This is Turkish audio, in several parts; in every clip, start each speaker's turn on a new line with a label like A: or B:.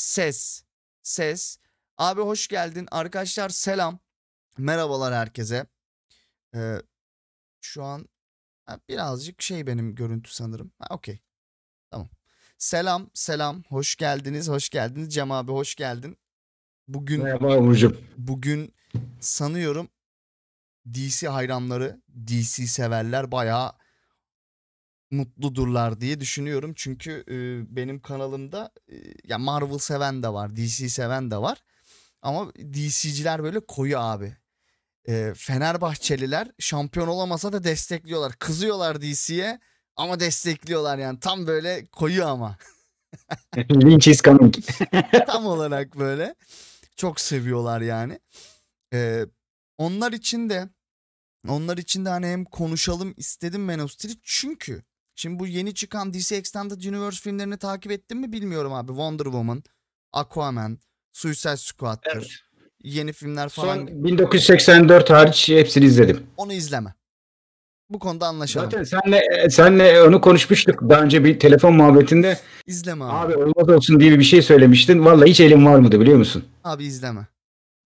A: ses. Ses. Abi hoş geldin. Arkadaşlar selam. Merhabalar herkese. Ee, şu an birazcık şey benim görüntü sanırım. Ha, okey. Tamam. Selam, selam. Hoş geldiniz, hoş geldiniz. Cem abi hoş geldin. Bugün Merhaba Umurcuğum. Bugün sanıyorum DC hayranları, DC severler bayağı mutludurlar diye düşünüyorum. Çünkü e, benim kanalımda e, ya Marvel seven de var, DC seven de var. Ama DC'ciler böyle koyu abi. E, Fenerbahçeliler şampiyon olamasa da destekliyorlar. Kızıyorlar DC'ye ama destekliyorlar yani. Tam böyle koyu ama.
B: Lynch is coming.
A: Tam olarak böyle. Çok seviyorlar yani. E, onlar için de onlar için de hani hem konuşalım istedim Man of Steel çünkü Şimdi bu yeni çıkan DC Extended Universe filmlerini takip ettin mi bilmiyorum abi. Wonder Woman, Aquaman, Suicide Squad'tır. Evet. Yeni filmler falan. Son 1984
B: hariç hepsini izledim.
A: Onu izleme. Bu konuda anlaşalım. Zaten senle,
B: senle onu konuşmuştuk daha önce bir telefon muhabbetinde. İzleme abi. Abi olmaz olsun diye bir şey söylemiştin. Vallahi hiç elim var mıdı biliyor musun?
A: Abi izleme.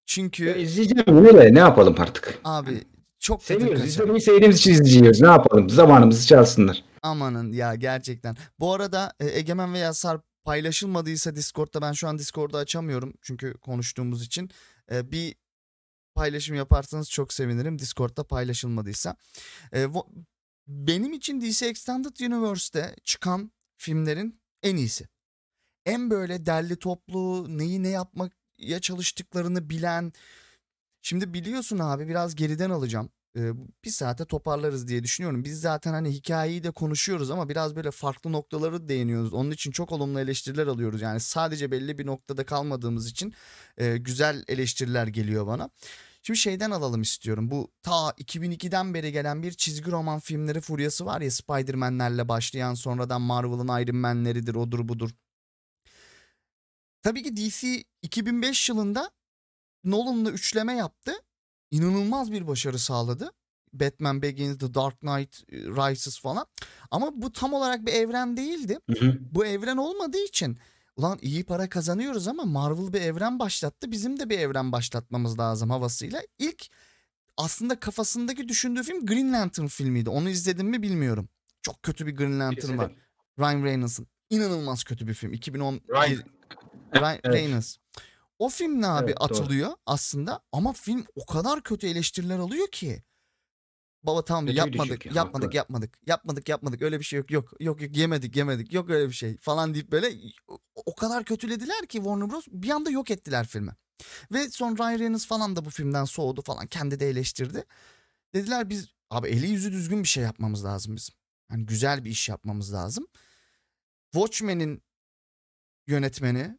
A: Çünkü... Ya
B: izleyeceğim öyle ne yapalım artık.
A: Abi çok Seviyoruz. İzlemeyi
B: sevdiğimiz için izleyeceğiz. Ne yapalım? Zamanımızı çalsınlar.
A: Amanın ya gerçekten. Bu arada e, Egemen veya Sarp paylaşılmadıysa Discord'da ben şu an Discord'u açamıyorum çünkü konuştuğumuz için. E, bir paylaşım yaparsanız çok sevinirim Discord'da paylaşılmadıysa. E, benim için DC Extended Universe'de çıkan filmlerin en iyisi. En böyle derli toplu neyi ne yapmaya çalıştıklarını bilen Şimdi biliyorsun abi biraz geriden alacağım. Ee, bir saate toparlarız diye düşünüyorum. Biz zaten hani hikayeyi de konuşuyoruz ama biraz böyle farklı noktaları değiniyoruz. Onun için çok olumlu eleştiriler alıyoruz. Yani sadece belli bir noktada kalmadığımız için e, güzel eleştiriler geliyor bana. Şimdi şeyden alalım istiyorum. Bu ta 2002'den beri gelen bir çizgi roman filmleri furyası var ya Spider-Man'lerle başlayan sonradan Marvel'ın Iron Man'leridir odur budur. Tabii ki DC 2005 yılında Nolan'la üçleme yaptı. İnanılmaz bir başarı sağladı. Batman Begins, The Dark Knight e, Rises falan. Ama bu tam olarak bir evren değildi. Hı hı. Bu evren olmadığı için ulan iyi para kazanıyoruz ama Marvel bir evren başlattı. Bizim de bir evren başlatmamız lazım havasıyla. İlk aslında kafasındaki düşündüğü film Green Lantern filmiydi. Onu izledim mi bilmiyorum. Çok kötü bir Green Lantern var. Ryan Reynolds'ın. inanılmaz kötü bir film. 2010 Ryan, Ryan evet. Reynolds. O film ne abi evet, atılıyor doğru. aslında ama film o kadar kötü eleştiriler alıyor ki. Baba tamam Kötüydü yapmadık ya, yapmadık haklı. yapmadık yapmadık yapmadık öyle bir şey yok yok yok yok yemedik yemedik yok öyle bir şey falan deyip böyle o kadar kötülediler ki Warner Bros bir anda yok ettiler filmi. Ve sonra Ryan Reynolds falan da bu filmden soğudu falan kendi de eleştirdi. Dediler biz abi eli yüzü düzgün bir şey yapmamız lazım bizim. Yani güzel bir iş yapmamız lazım. Watchmen'in yönetmeni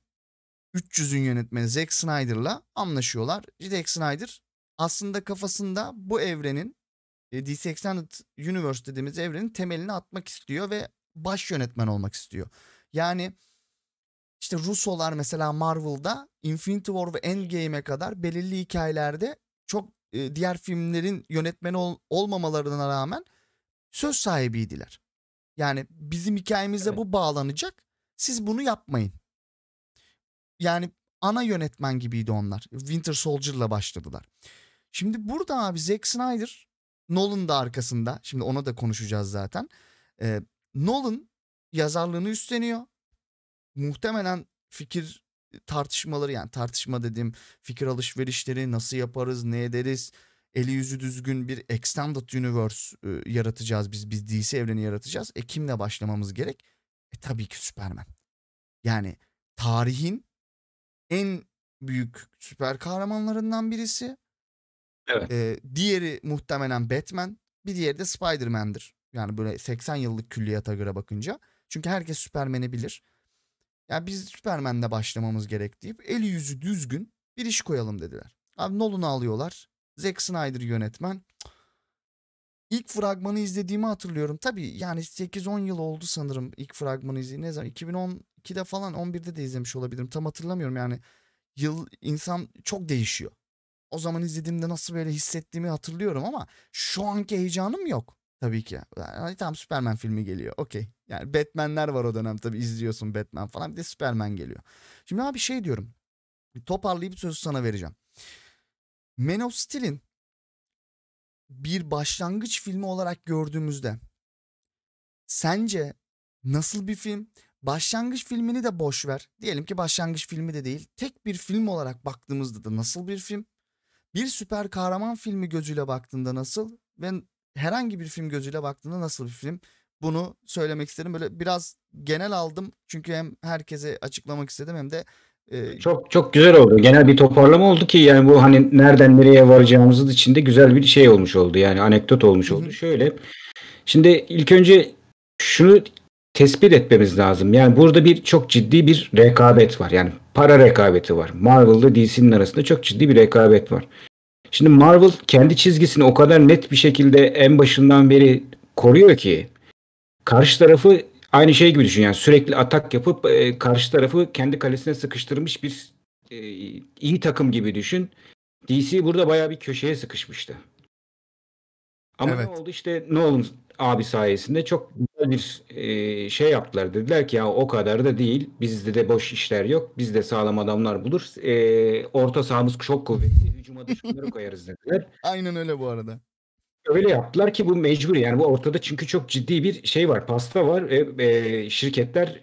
A: 300'ün yönetmeni Zack Snyder'la anlaşıyorlar. Zack Snyder aslında kafasında bu evrenin e, DC Extended Universe dediğimiz evrenin temelini atmak istiyor ve baş yönetmen olmak istiyor. Yani işte Rusolar mesela Marvel'da Infinity War ve Endgame'e kadar belirli hikayelerde çok e, diğer filmlerin yönetmeni ol, olmamalarına rağmen söz sahibiydiler. Yani bizim hikayemizde evet. bu bağlanacak. Siz bunu yapmayın yani ana yönetmen gibiydi onlar. Winter Soldier'la başladılar. Şimdi burada abi Zack Snyder Nolan da arkasında. Şimdi ona da konuşacağız zaten. Ee, Nolan yazarlığını üstleniyor. Muhtemelen fikir tartışmaları yani tartışma dediğim fikir alışverişleri nasıl yaparız, ne ederiz? Eli yüzü düzgün bir extended universe e, yaratacağız biz. Biz DC evreni yaratacağız. E kimle başlamamız gerek? E tabii ki Superman. Yani tarihin en büyük süper kahramanlarından birisi. Evet. Ee, diğeri muhtemelen Batman. Bir diğeri de Spider-Man'dir. Yani böyle 80 yıllık külliyata göre bakınca. Çünkü herkes Süpermen'i bilir. Yani biz Süpermen'de başlamamız gerek deyip eli yüzü düzgün bir iş koyalım dediler. Abi Nolan'ı alıyorlar. Zack Snyder yönetmen. İlk fragmanı izlediğimi hatırlıyorum. Tabii yani 8-10 yıl oldu sanırım ilk fragmanı izlediğim. Ne zaman? 2010 12'de falan 11'de de izlemiş olabilirim. Tam hatırlamıyorum yani. Yıl insan çok değişiyor. O zaman izlediğimde nasıl böyle hissettiğimi hatırlıyorum ama şu anki heyecanım yok. Tabii ki. Yani, tamam Superman filmi geliyor. Okey. Yani Batman'ler var o dönem tabii izliyorsun Batman falan. Bir de Superman geliyor. Şimdi abi şey diyorum. Toparlayıp sözü sana vereceğim. Man of Steel'in bir başlangıç filmi olarak gördüğümüzde sence nasıl bir film Başlangıç filmini de boş ver. Diyelim ki başlangıç filmi de değil. Tek bir film olarak baktığımızda da nasıl bir film? Bir süper kahraman filmi gözüyle baktığında nasıl? Ve herhangi bir film gözüyle baktığında nasıl bir film? Bunu söylemek istedim. Böyle biraz genel aldım. Çünkü hem herkese açıklamak istedim hem de
B: e, çok çok güzel oldu. Genel bir toparlama oldu ki yani bu hani nereden nereye varacağımızın içinde güzel bir şey olmuş oldu. Yani anekdot olmuş oldu. Hı-hı. Şöyle. Şimdi ilk önce şunu tespit etmemiz lazım. Yani burada bir çok ciddi bir rekabet var. Yani para rekabeti var. Marvel'da DC'nin arasında çok ciddi bir rekabet var. Şimdi Marvel kendi çizgisini o kadar net bir şekilde en başından beri koruyor ki karşı tarafı aynı şey gibi düşün. Yani sürekli atak yapıp e, karşı tarafı kendi kalesine sıkıştırmış bir e, iyi takım gibi düşün. DC burada bayağı bir köşeye sıkışmıştı. Ama evet. ne oldu işte ne oldu abi sayesinde çok güzel bir e, şey yaptılar. Dediler ki ya o kadar da değil. Bizde de boş işler yok. Biz de sağlam adamlar bulur. E, orta sahamız çok kuvvetli. Hücuma da şunları koyarız dediler.
A: Aynen öyle bu arada.
B: Öyle yaptılar ki bu mecbur yani bu ortada çünkü çok ciddi bir şey var pasta var e, e, şirketler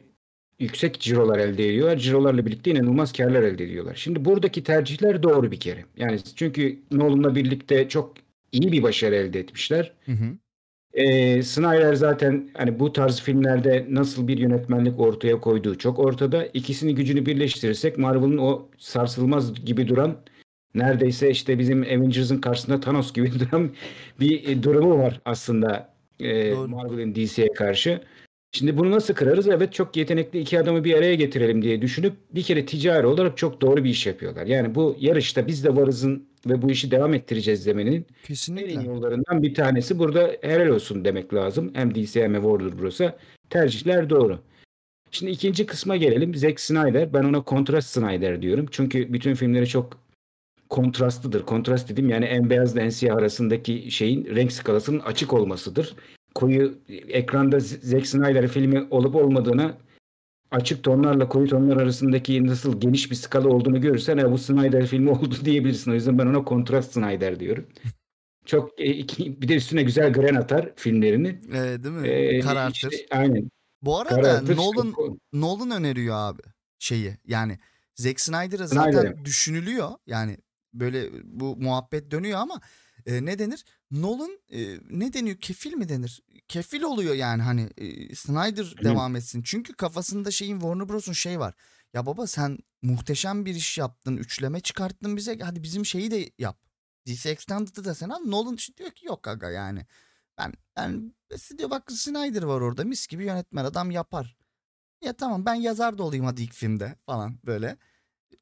B: yüksek cirolar elde ediyorlar. Cirolarla birlikte inanılmaz karlar elde ediyorlar. Şimdi buradaki tercihler doğru bir kere. Yani çünkü Nolan'la birlikte çok iyi bir başarı elde etmişler. Hı hı. E, Snyder zaten hani bu tarz filmlerde nasıl bir yönetmenlik ortaya koyduğu çok ortada. İkisini gücünü birleştirirsek Marvel'ın o sarsılmaz gibi duran neredeyse işte bizim Avengers'ın karşısında Thanos gibi duran bir e, durumu var aslında e, Marvel'ın DC'ye karşı. Şimdi bunu nasıl kırarız? Evet çok yetenekli iki adamı bir araya getirelim diye düşünüp bir kere ticari olarak çok doğru bir iş yapıyorlar. Yani bu yarışta biz de varızın ve bu işi devam ettireceğiz demenin Kesinlikle. en iyi yollarından bir tanesi. Burada helal olsun demek lazım. Hem DC hem e Warner Bros'a. Tercihler doğru. Şimdi ikinci kısma gelelim. Zack Snyder. Ben ona kontrast Snyder diyorum. Çünkü bütün filmleri çok kontrastlıdır. Kontrast dedim yani en beyaz en siyah arasındaki şeyin renk skalasının açık olmasıdır. Koyu ekranda Zack Snyder filmi olup olmadığını açık tonlarla koyu tonlar arasındaki nasıl geniş bir skala olduğunu görürsen e, bu Snyder filmi oldu diyebilirsin. O yüzden ben ona kontrast Snyder diyorum.
A: Çok e, bir de üstüne güzel gren atar filmlerini. E, değil mi? E, Karartır. Işte, aynen. Bu arada Karartır, Nolan işte, Nolan öneriyor abi şeyi. Yani Zack Snyder'a zaten Snyder. düşünülüyor. Yani böyle bu muhabbet dönüyor ama e, ne denir? Nolan e, ne deniyor kefil mi denir? Kefil oluyor yani hani e, Snyder Hı. devam etsin. Çünkü kafasında şeyin Warner Bros'un şey var. Ya baba sen muhteşem bir iş yaptın. Üçleme çıkarttın bize. Hadi bizim şeyi de yap. DC Extended'ı da sen al. Nolan diyor ki yok aga yani. Ben yani diyor bak Snyder var orada. Mis gibi yönetmen adam yapar. Ya tamam ben yazar da olayım hadi ilk filmde falan böyle.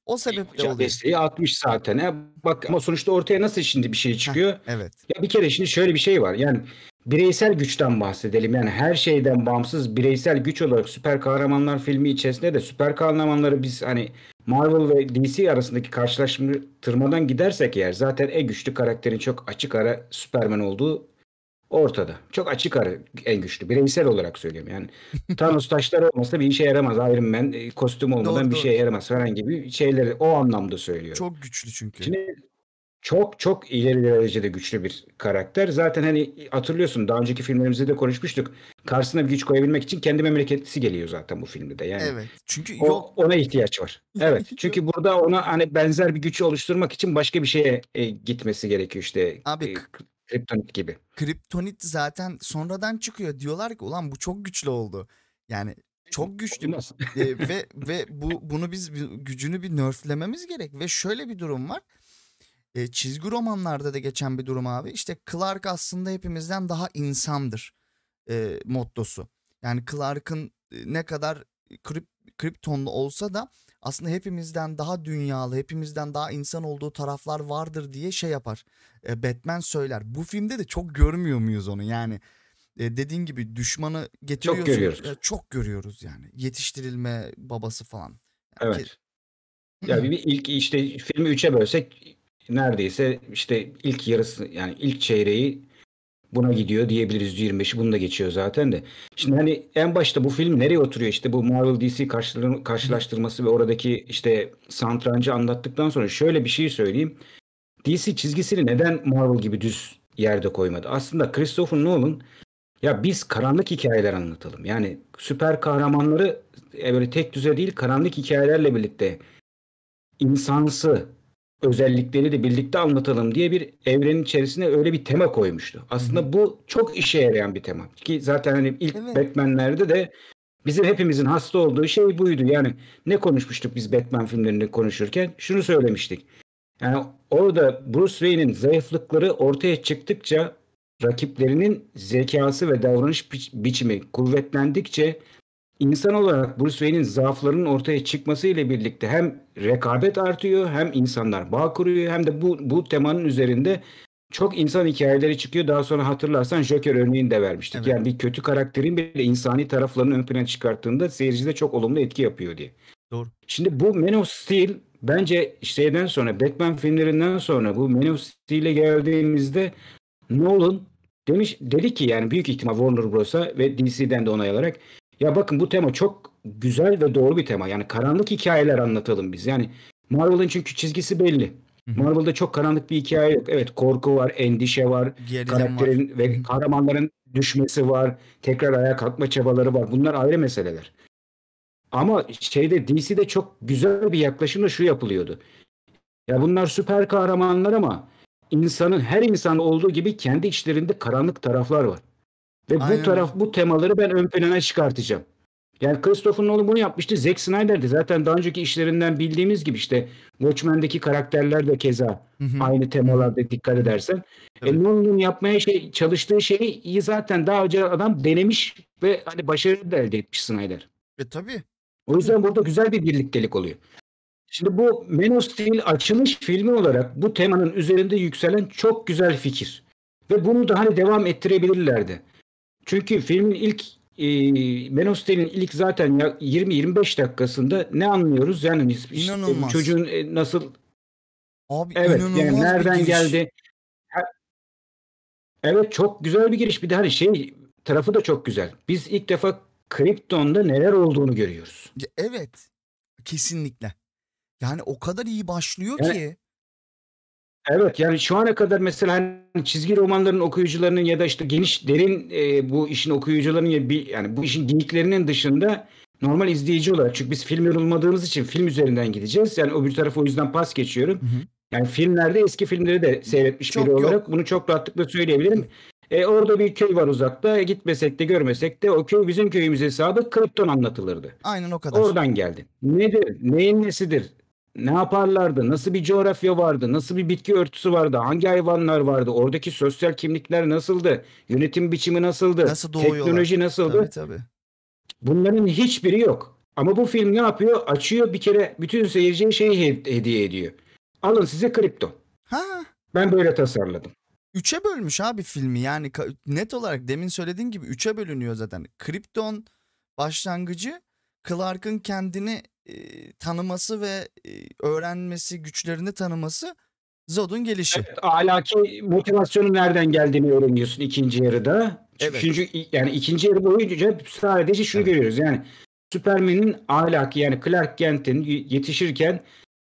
A: O sebeple oluyor.
B: Desteği 60 zaten. Ya bak ama sonuçta ortaya nasıl şimdi bir şey çıkıyor? Heh, evet. Ya bir kere şimdi şöyle bir şey var. Yani bireysel güçten bahsedelim. Yani her şeyden bağımsız bireysel güç olarak süper kahramanlar filmi içerisinde de süper kahramanları biz hani Marvel ve DC arasındaki karşılaştırmadan gidersek eğer zaten en güçlü karakterin çok açık ara Superman olduğu Ortada. Çok açık ara en güçlü. Bireysel olarak söylüyorum yani. Thanos taşları olmasa bir işe yaramaz. Iron Man e, kostüm olmadan doğru, bir doğru. şeye yaramaz falan gibi şeyleri o anlamda söylüyorum. Çok güçlü çünkü. Şimdi çok çok ileri derecede güçlü bir karakter. Zaten hani hatırlıyorsun daha önceki filmlerimizde de konuşmuştuk. Karşısına bir güç koyabilmek için kendi memleketisi geliyor zaten bu filmde de. Yani evet. Çünkü o, yok. ona ihtiyaç var. Evet. çünkü burada ona hani benzer bir gücü oluşturmak için başka bir şeye e, gitmesi gerekiyor işte.
A: Abi e, Kriptonit gibi. Kriptonit zaten sonradan çıkıyor. Diyorlar ki ulan bu çok güçlü oldu. Yani çok güçlü e, ve ve bu bunu biz gücünü bir nerflememiz gerek ve şöyle bir durum var. E, çizgi romanlarda da geçen bir durum abi. İşte Clark aslında hepimizden daha insandır e, mottosu. Yani Clark'ın e, ne kadar krip, kriptonlu olsa da aslında hepimizden daha dünyalı, hepimizden daha insan olduğu taraflar vardır diye şey yapar. E, Batman söyler. Bu filmde de çok görmüyor muyuz onu? Yani e, dediğin gibi düşmanı getiriyorsun. Çok görüyoruz. E, çok görüyoruz yani. Yetiştirilme babası falan. Yani evet. Ki... Ya
B: bir ilk işte filmi üçe bölsek neredeyse işte ilk yarısı yani ilk çeyreği buna gidiyor diyebiliriz 25'i bunu da geçiyor zaten de. Şimdi hani en başta bu film nereye oturuyor işte bu Marvel DC karşılaştırması ve oradaki işte santrancı anlattıktan sonra şöyle bir şey söyleyeyim. DC çizgisini neden Marvel gibi düz yerde koymadı? Aslında Christopher Nolan ya biz karanlık hikayeler anlatalım. Yani süper kahramanları e, böyle tek düze değil karanlık hikayelerle birlikte insansı, özellikleri de birlikte anlatalım diye bir evrenin içerisine öyle bir tema koymuştu. Aslında bu çok işe yarayan bir tema. Ki zaten hani ilk evet. Batman'lerde de bizim hepimizin hasta olduğu şey buydu. Yani ne konuşmuştuk biz Batman filmlerini konuşurken? Şunu söylemiştik. Yani orada Bruce Wayne'in zayıflıkları ortaya çıktıkça rakiplerinin zekası ve davranış biçimi kuvvetlendikçe İnsan olarak Bruce Wayne'in zaaflarının ortaya çıkması ile birlikte hem rekabet artıyor hem insanlar bağ kuruyor hem de bu, bu temanın üzerinde çok insan hikayeleri çıkıyor. Daha sonra hatırlarsan Joker örneğini de vermiştik. Evet. Yani bir kötü karakterin bile insani taraflarını ön plana çıkarttığında seyircide çok olumlu etki yapıyor diye. Doğru. Şimdi bu Man of Steel bence şeyden sonra Batman filmlerinden sonra bu Man of Steel'e geldiğimizde Nolan demiş dedi ki yani büyük ihtimal Warner Bros'a ve DC'den de onay alarak ya bakın bu tema çok güzel ve doğru bir tema. Yani karanlık hikayeler anlatalım biz. Yani Marvel'ın çünkü çizgisi belli. hı Marvel'da çok karanlık bir hikaye yok. Evet korku var, endişe var, Gerilim karakterin var. ve kahramanların düşmesi var, tekrar ayağa kalkma çabaları var. Bunlar ayrı meseleler. Ama şeyde DC'de çok güzel bir yaklaşımla şu yapılıyordu. Ya bunlar süper kahramanlar ama insanın her insan olduğu gibi kendi içlerinde karanlık taraflar var.
A: Ve Aynen. bu taraf
B: bu temaları ben ön plana çıkartacağım. Yani Christopher Nolan bunu yapmıştı. Zack Snyder zaten daha önceki işlerinden bildiğimiz gibi işte Watchmen'deki karakterler de keza hı hı. aynı temalarda dikkat edersen. E, evet. E, Nolan'ın yapmaya şey, çalıştığı şeyi zaten daha önce adam denemiş ve hani başarı da elde etmiş Snyder. E tabii. O yüzden burada güzel bir birliktelik oluyor. Şimdi bu Man of Steel açılış filmi olarak bu temanın üzerinde yükselen çok güzel fikir. Ve bunu da hani devam ettirebilirlerdi. Çünkü filmin ilk e, Man of ilk zaten 20-25 dakikasında ne anlıyoruz? Yani işte, bu çocuğun e, nasıl Abi, evet yani nereden geldi? Evet çok güzel bir giriş. Bir de hani şey tarafı da çok güzel. Biz ilk defa Krypton'da neler olduğunu görüyoruz. Evet. Kesinlikle. Yani o kadar iyi başlıyor yani, ki Evet yani şu ana kadar mesela hani çizgi romanların okuyucularının ya da işte geniş derin e, bu işin okuyucularının ya bir, yani bu işin geeklerinin dışında normal izleyici olarak çünkü biz film yorulmadığımız için film üzerinden gideceğiz. Yani öbür tarafı o yüzden pas geçiyorum. Hı hı. Yani filmlerde eski filmleri de seyretmiş çok biri yok. olarak bunu çok rahatlıkla söyleyebilirim. E, orada bir köy var uzakta. gitmesek de görmesek de o köy bizim köyümüze sadık Krypton anlatılırdı. Aynen o kadar. Oradan geldi. Nedir? Neyin nesidir? ne yaparlardı, nasıl bir coğrafya vardı, nasıl bir bitki örtüsü vardı, hangi hayvanlar vardı, oradaki sosyal kimlikler nasıldı, yönetim biçimi nasıldı, nasıl teknoloji nasıldı. Tabii, tabii. Bunların hiçbiri yok. Ama bu film ne yapıyor? Açıyor bir kere bütün seyirciye
A: şey hediye ediyor. Alın size kripto. Ha. Ben böyle tasarladım. Üçe bölmüş abi filmi yani net olarak demin söylediğin gibi üçe bölünüyor zaten. Kripton başlangıcı Clark'ın kendini tanıması ve öğrenmesi, güçlerini tanıması Zod'un gelişi. Evet, ahlaki
B: motivasyonu nereden geldiğini öğreniyorsun ikinci yarıda. Evet. yani ikinci yarı boyunca sadece şunu evet. görüyoruz. Yani Superman'in ahlakı yani Clark Kent'in yetişirken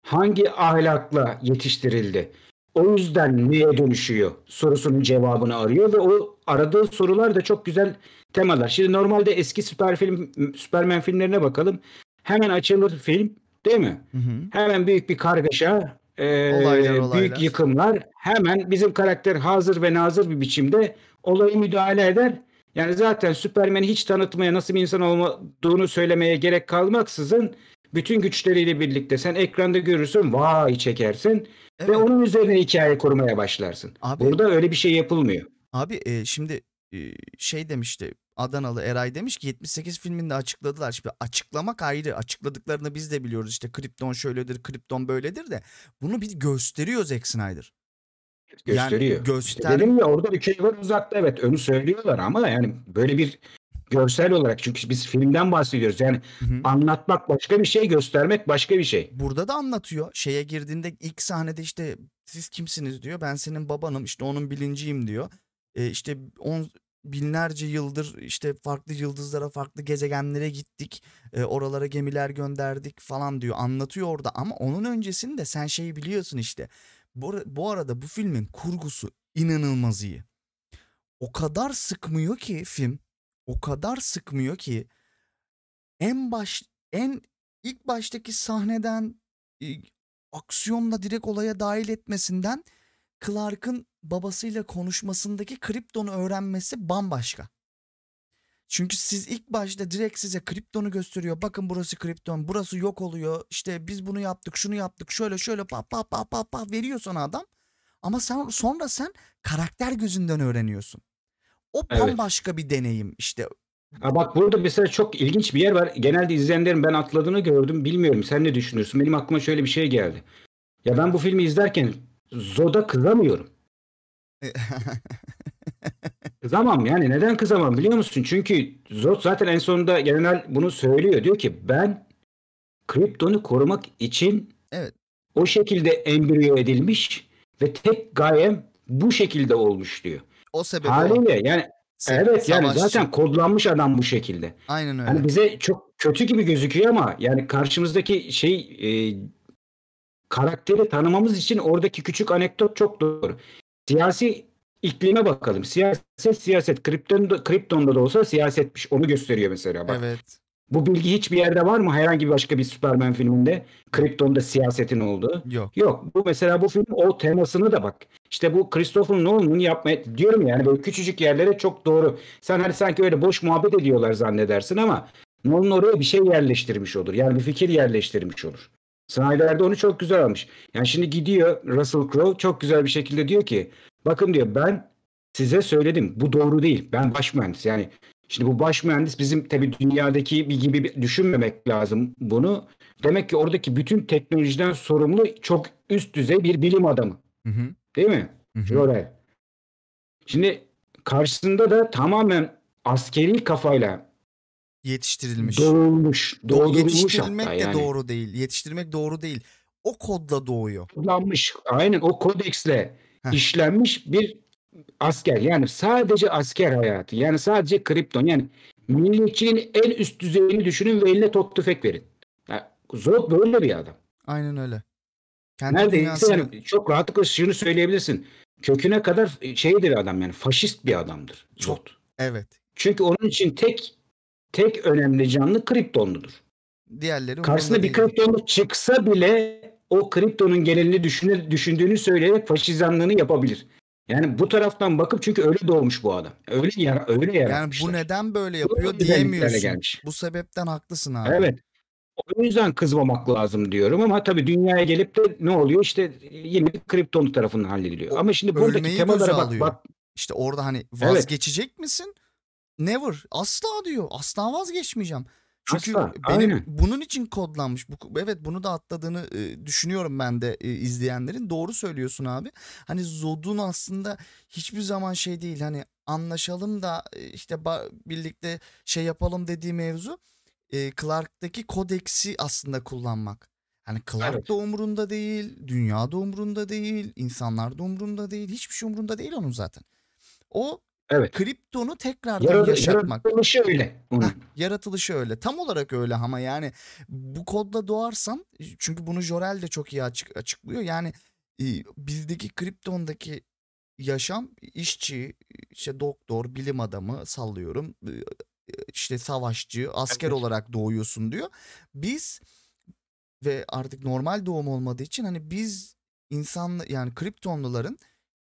B: hangi ahlakla yetiştirildi? O yüzden neye dönüşüyor sorusunun cevabını arıyor ve o aradığı sorular da çok güzel temalar. Şimdi normalde eski süper film Superman filmlerine bakalım hemen açılır film değil mi? Hı hı. Hemen büyük bir kargaşa, e, olaylar, olaylar. büyük yıkımlar. Hemen bizim karakter hazır ve nazır bir biçimde olayı müdahale eder. Yani zaten Süpermen'i hiç tanıtmaya nasıl bir insan olduğunu söylemeye gerek kalmaksızın bütün güçleriyle birlikte sen
A: ekranda görürsün vay çekersin evet. ve onun üzerine hikaye kurmaya başlarsın. Abi, Burada öyle bir şey yapılmıyor. Abi e, şimdi e, şey demişti Adanalı Eray demiş ki 78 filminde açıkladılar. Şimdi açıklamak ayrı. Açıkladıklarını biz de biliyoruz. İşte Krypton şöyledir, Krypton böyledir de bunu bir gösteriyor Zack Snyder. Gösteriyor. Yani göster... İşte dedim
B: ya orada bir şey var uzakta evet onu söylüyorlar ama yani böyle bir görsel olarak
A: çünkü biz filmden bahsediyoruz. Yani Hı-hı. anlatmak başka bir şey, göstermek başka bir şey. Burada da anlatıyor. Şeye girdiğinde ilk sahnede işte siz kimsiniz diyor. Ben senin babanım, işte onun bilinciyim diyor. E, işte on, binlerce yıldır işte farklı yıldızlara farklı gezegenlere gittik e, oralara gemiler gönderdik falan diyor anlatıyor orada ama onun öncesinde sen şeyi biliyorsun işte bu, bu arada bu filmin kurgusu inanılmaz iyi o kadar sıkmıyor ki film o kadar sıkmıyor ki en baş en ilk baştaki sahneden e, aksiyonla direkt olaya dahil etmesinden Clark'ın babasıyla konuşmasındaki kriptonu öğrenmesi bambaşka. Çünkü siz ilk başta direkt size kriptonu gösteriyor. Bakın burası kripton, burası yok oluyor. İşte biz bunu yaptık, şunu yaptık, şöyle şöyle pa pa pa pa pa veriyor sana adam. Ama sen sonra sen karakter gözünden öğreniyorsun. O bambaşka evet. bir deneyim işte. Ha bak
B: burada mesela çok ilginç bir yer var. Genelde izleyenlerin ben atladığını gördüm. Bilmiyorum sen ne düşünüyorsun? Benim aklıma şöyle bir şey geldi. Ya ben bu filmi izlerken Zoda kızamıyorum. E, kızamam yani neden kızamam biliyor musun? Çünkü Zod zaten en sonunda genel bunu söylüyor. Diyor ki ben Krypton'u korumak için evet. o şekilde embriyo edilmiş ve tek gayem bu şekilde olmuş diyor.
A: O sebeple. Haliyle yani
B: evet yani zaten kodlanmış adam bu şekilde.
A: Aynen hani öyle. Yani
B: bize çok kötü gibi gözüküyor ama yani karşımızdaki şey e, karakteri tanımamız için oradaki küçük anekdot çok doğru. Siyasi iklime bakalım. Siyaset siyaset. Kripton, kriptonda da olsa siyasetmiş. Onu gösteriyor mesela bak. Evet. Bu bilgi hiçbir yerde var mı? Herhangi bir başka bir Superman filminde Krypton'da siyasetin olduğu. Yok. Yok. Bu mesela bu film o temasını da bak. İşte bu Christopher Nolan'ın yapmaya diyorum yani böyle küçücük yerlere çok doğru. Sen hani sanki öyle boş muhabbet ediyorlar zannedersin ama Nolan oraya bir şey yerleştirmiş olur. Yani bir fikir yerleştirmiş olur. Snyder onu çok güzel almış. Yani şimdi gidiyor Russell Crowe çok güzel bir şekilde diyor ki bakın diyor ben size söyledim bu doğru değil. Ben baş mühendis yani şimdi bu baş mühendis bizim tabii dünyadaki bir gibi düşünmemek lazım bunu. Demek ki oradaki bütün teknolojiden sorumlu çok üst düzey bir bilim adamı. Hı hı. Değil mi? Jorel. Şimdi karşısında da tamamen askeri kafayla
A: yetiştirilmiş. Doğulmuş. Doğdurulmuş Yetiştirilmek de yani. doğru değil. Yetiştirmek doğru değil. O kodla doğuyor. Kodlanmış. Aynen o kodeksle Heh. işlenmiş bir
B: asker. Yani sadece asker hayatı. Yani sadece kripton. Yani milliyetçiliğin en üst düzeyini düşünün ve eline top tüfek verin. Yani Zork böyle bir adam.
A: Aynen öyle. Kendi Neredeyse dünyasını... yani
B: çok rahatlıkla şunu söyleyebilirsin. Köküne kadar şeydir adam yani faşist bir adamdır. Çok. Evet. Çünkü onun için tek tek önemli canlı kriptonludur.
A: Diğerleri Karşısına bir
B: kriptonluk çıksa bile o kriptonun genelini düşünür, düşündüğünü söyleyerek faşizanlığını yapabilir. Yani bu taraftan bakıp çünkü öyle doğmuş bu adam. Öyle yara, öyle yaratmışlar.
A: Yani bu neden böyle yapıyor bu diyemiyorsun. Gelmiş. Bu sebepten haklısın abi.
B: Evet. O yüzden kızmamak lazım diyorum ama tabii dünyaya gelip de ne oluyor işte yine kripton tarafından hallediliyor. Ama şimdi buradaki temalara bak, bak.
A: İşte orada hani vazgeçecek evet. misin? Never. Asla diyor. Asla vazgeçmeyeceğim. Çünkü Asla, benim aynen. bunun için kodlanmış. Bu, evet bunu da atladığını e, düşünüyorum ben de e, izleyenlerin. Doğru söylüyorsun abi. Hani Zod'un aslında hiçbir zaman şey değil. Hani anlaşalım da e, işte birlikte şey yapalım dediği mevzu e, Clark'taki kodeksi aslında kullanmak. Hani Clark evet. da umurunda değil, dünya da umurunda değil, insanlar da umurunda değil, hiçbir şey umurunda değil onun zaten. O Evet. Kriptonu tekrardan Yarat- Yaratılışı öyle. Heh, yaratılışı öyle. Tam olarak öyle ama yani bu kodla doğarsan çünkü bunu Jorel de çok iyi açık, açıklıyor. Yani e, bizdeki kriptondaki yaşam işçi, işte doktor, bilim adamı sallıyorum e, işte savaşçı, asker evet. olarak doğuyorsun diyor. Biz ve artık normal doğum olmadığı için hani biz insan yani kriptonluların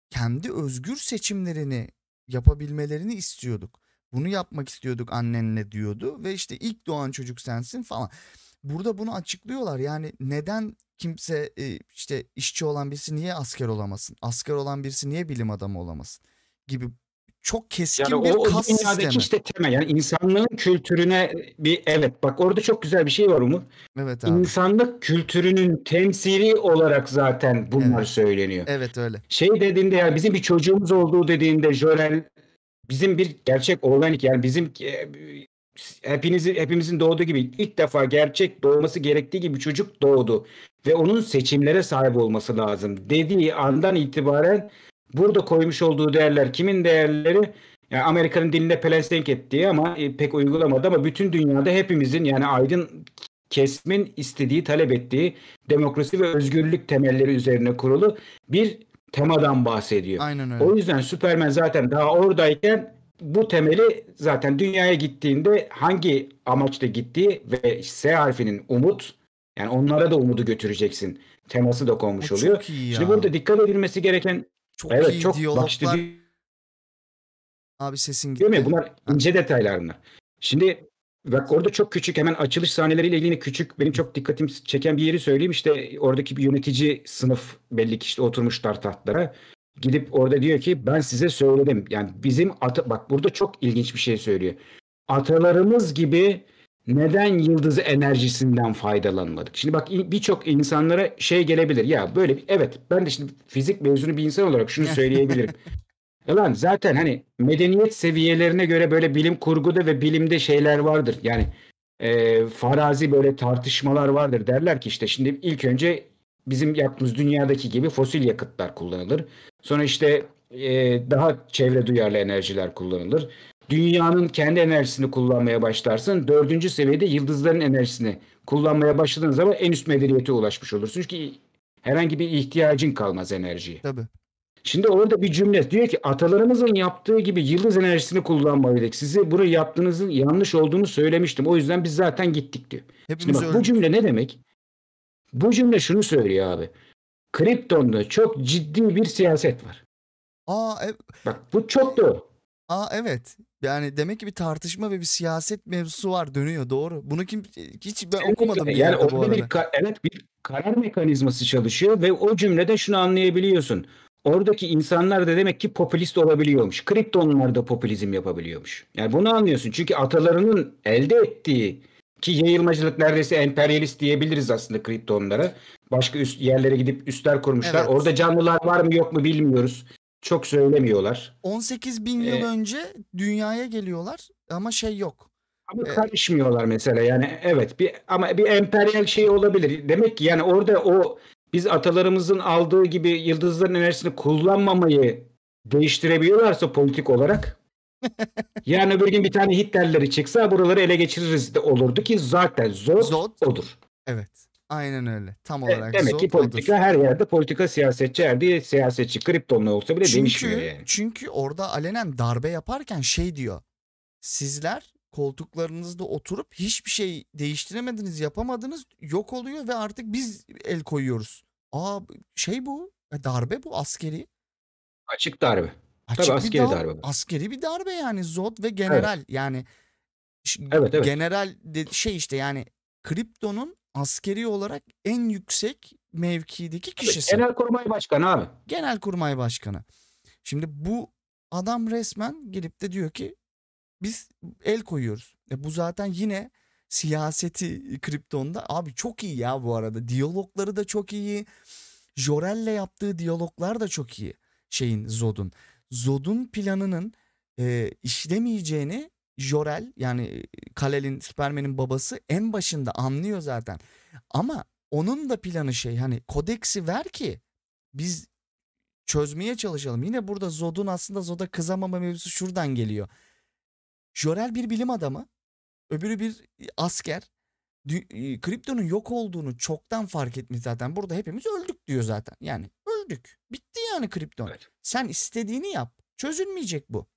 A: kendi özgür seçimlerini yapabilmelerini istiyorduk. Bunu yapmak istiyorduk annenle diyordu ve işte ilk doğan çocuk sensin falan. Burada bunu açıklıyorlar yani neden kimse e, işte işçi olan birisi niye asker olamasın? Asker olan birisi niye bilim adamı olamasın? Gibi çok keskin yani bir o, kas o sistemi. işte temel yani insanlığın
B: kültürüne bir evet bak orada çok güzel bir şey var Umut. Evet abi. İnsanlık kültürünün temsili olarak zaten bunlar evet. söyleniyor. Evet öyle. Şey dediğinde ya bizim bir çocuğumuz olduğu dediğinde Jorel bizim bir gerçek organik yani bizim e, hepinizin hepimizin doğduğu gibi ilk defa gerçek doğması gerektiği gibi çocuk doğdu ve onun seçimlere sahip olması lazım dediği andan itibaren burada koymuş olduğu değerler kimin değerleri? Yani Amerika'nın dilinde pelesenk ettiği ama e, pek uygulamadı ama bütün dünyada hepimizin yani aydın kesmin istediği, talep ettiği demokrasi ve özgürlük temelleri üzerine kurulu bir temadan bahsediyor. Aynen öyle. O yüzden Superman zaten daha oradayken bu temeli zaten dünyaya gittiğinde hangi amaçla gittiği ve S harfinin umut yani onlara da umudu götüreceksin teması da konmuş o oluyor. Şimdi burada dikkat edilmesi gereken çok evet, iyi çok, diyaloglar. Işte, Abi sesin gitti. Değil mi? Bunlar ince detaylar bunlar. Şimdi bak orada çok küçük hemen açılış sahneleriyle ilgili küçük benim çok dikkatim çeken bir yeri söyleyeyim. İşte oradaki bir yönetici sınıf belli ki işte oturmuşlar tahtlara. Gidip orada diyor ki ben size söyledim. Yani bizim ata, bak burada çok ilginç bir şey söylüyor. Atalarımız gibi neden yıldız enerjisinden faydalanmadık? Şimdi bak birçok insanlara şey gelebilir. Ya böyle bir, evet ben de şimdi fizik mezunu bir insan olarak şunu söyleyebilirim. Lan zaten hani medeniyet seviyelerine göre böyle bilim kurguda ve bilimde şeyler vardır. Yani e, farazi böyle tartışmalar vardır. Derler ki işte şimdi ilk önce bizim yaptığımız dünyadaki gibi fosil yakıtlar kullanılır. Sonra işte e, daha çevre duyarlı enerjiler kullanılır dünyanın kendi enerjisini kullanmaya başlarsın. Dördüncü seviyede yıldızların enerjisini kullanmaya başladığın zaman en üst medeniyete ulaşmış olursun. Çünkü herhangi bir ihtiyacın kalmaz enerjiye. Tabii. Şimdi orada bir cümle diyor ki atalarımızın yaptığı gibi yıldız enerjisini kullanmalıydık. Size bunu yaptığınızın yanlış olduğunu söylemiştim. O yüzden biz zaten gittik diyor. Hepimiz Şimdi bak bu cümle ne demek? Bu cümle şunu
A: söylüyor abi. Kripton'da çok ciddi bir siyaset var. Aa, e- Bak bu çok doğru. Aa evet. Yani demek ki bir tartışma ve bir siyaset mevzusu var dönüyor doğru. Bunu kim e, hiç ben okumadım bir yani orada bu arada. Bir, evet bir karar
B: mekanizması çalışıyor ve o cümlede şunu anlayabiliyorsun. Oradaki insanlar da demek ki popülist olabiliyormuş. Kriptonlar da popülizm yapabiliyormuş. Yani bunu anlıyorsun. Çünkü atalarının elde ettiği ki yayılmacılık neredeyse emperyalist diyebiliriz aslında kriptonlara. Başka üst yerlere gidip üstler kurmuşlar. Evet. Orada canlılar var mı yok mu bilmiyoruz. Çok söylemiyorlar.
A: 18 bin yıl ee, önce dünyaya geliyorlar ama şey yok. Ama ee,
B: karışmıyorlar mesela yani evet bir ama bir emperyal şey olabilir. Demek ki yani orada o biz atalarımızın aldığı gibi yıldızların enerjisini kullanmamayı değiştirebiliyorlarsa politik olarak yani öbür gün bir tane Hitlerleri çıksa buraları ele geçiririz de olurdu ki zaten zor odur. Evet. Aynen öyle.
A: Tam e, olarak Demek ki
B: politika odur. her yerde politika siyasetçi her değil siyasetçi kriptonlu olsa bile çünkü, değişmiyor yani.
A: Çünkü orada alenen darbe yaparken şey diyor. Sizler koltuklarınızda oturup hiçbir şey değiştiremediniz, yapamadınız, yok oluyor ve artık biz el koyuyoruz. Aa şey bu, e, darbe bu askeri. Açık darbe. Açık Tabii askeri darbe. darbe. Askeri bir darbe yani Zod ve general evet. yani evet, evet. general de, şey işte yani kriptonun askeri olarak en yüksek mevkideki Genel Kurmay Başkanı abi. Kurmay Başkanı. Şimdi bu adam resmen gelip de diyor ki biz el koyuyoruz. E bu zaten yine siyaseti kriptonda abi çok iyi ya bu arada. Diyalogları da çok iyi. Jorel'le yaptığı diyaloglar da çok iyi şeyin Zod'un. Zod'un planının e, işlemeyeceğini Jorel yani e, Kalel'in Spermen'in babası en başında anlıyor zaten. Ama onun da planı şey hani kodeksi ver ki biz çözmeye çalışalım. Yine burada Zod'un aslında Zod'a kızamama mevzusu şuradan geliyor. Jorel bir bilim adamı, öbürü bir e, asker. E, Kriptonun yok olduğunu çoktan fark etmiş zaten. Burada hepimiz öldük diyor zaten. Yani öldük. Bitti yani kripton. Evet. Sen istediğini yap. Çözülmeyecek bu.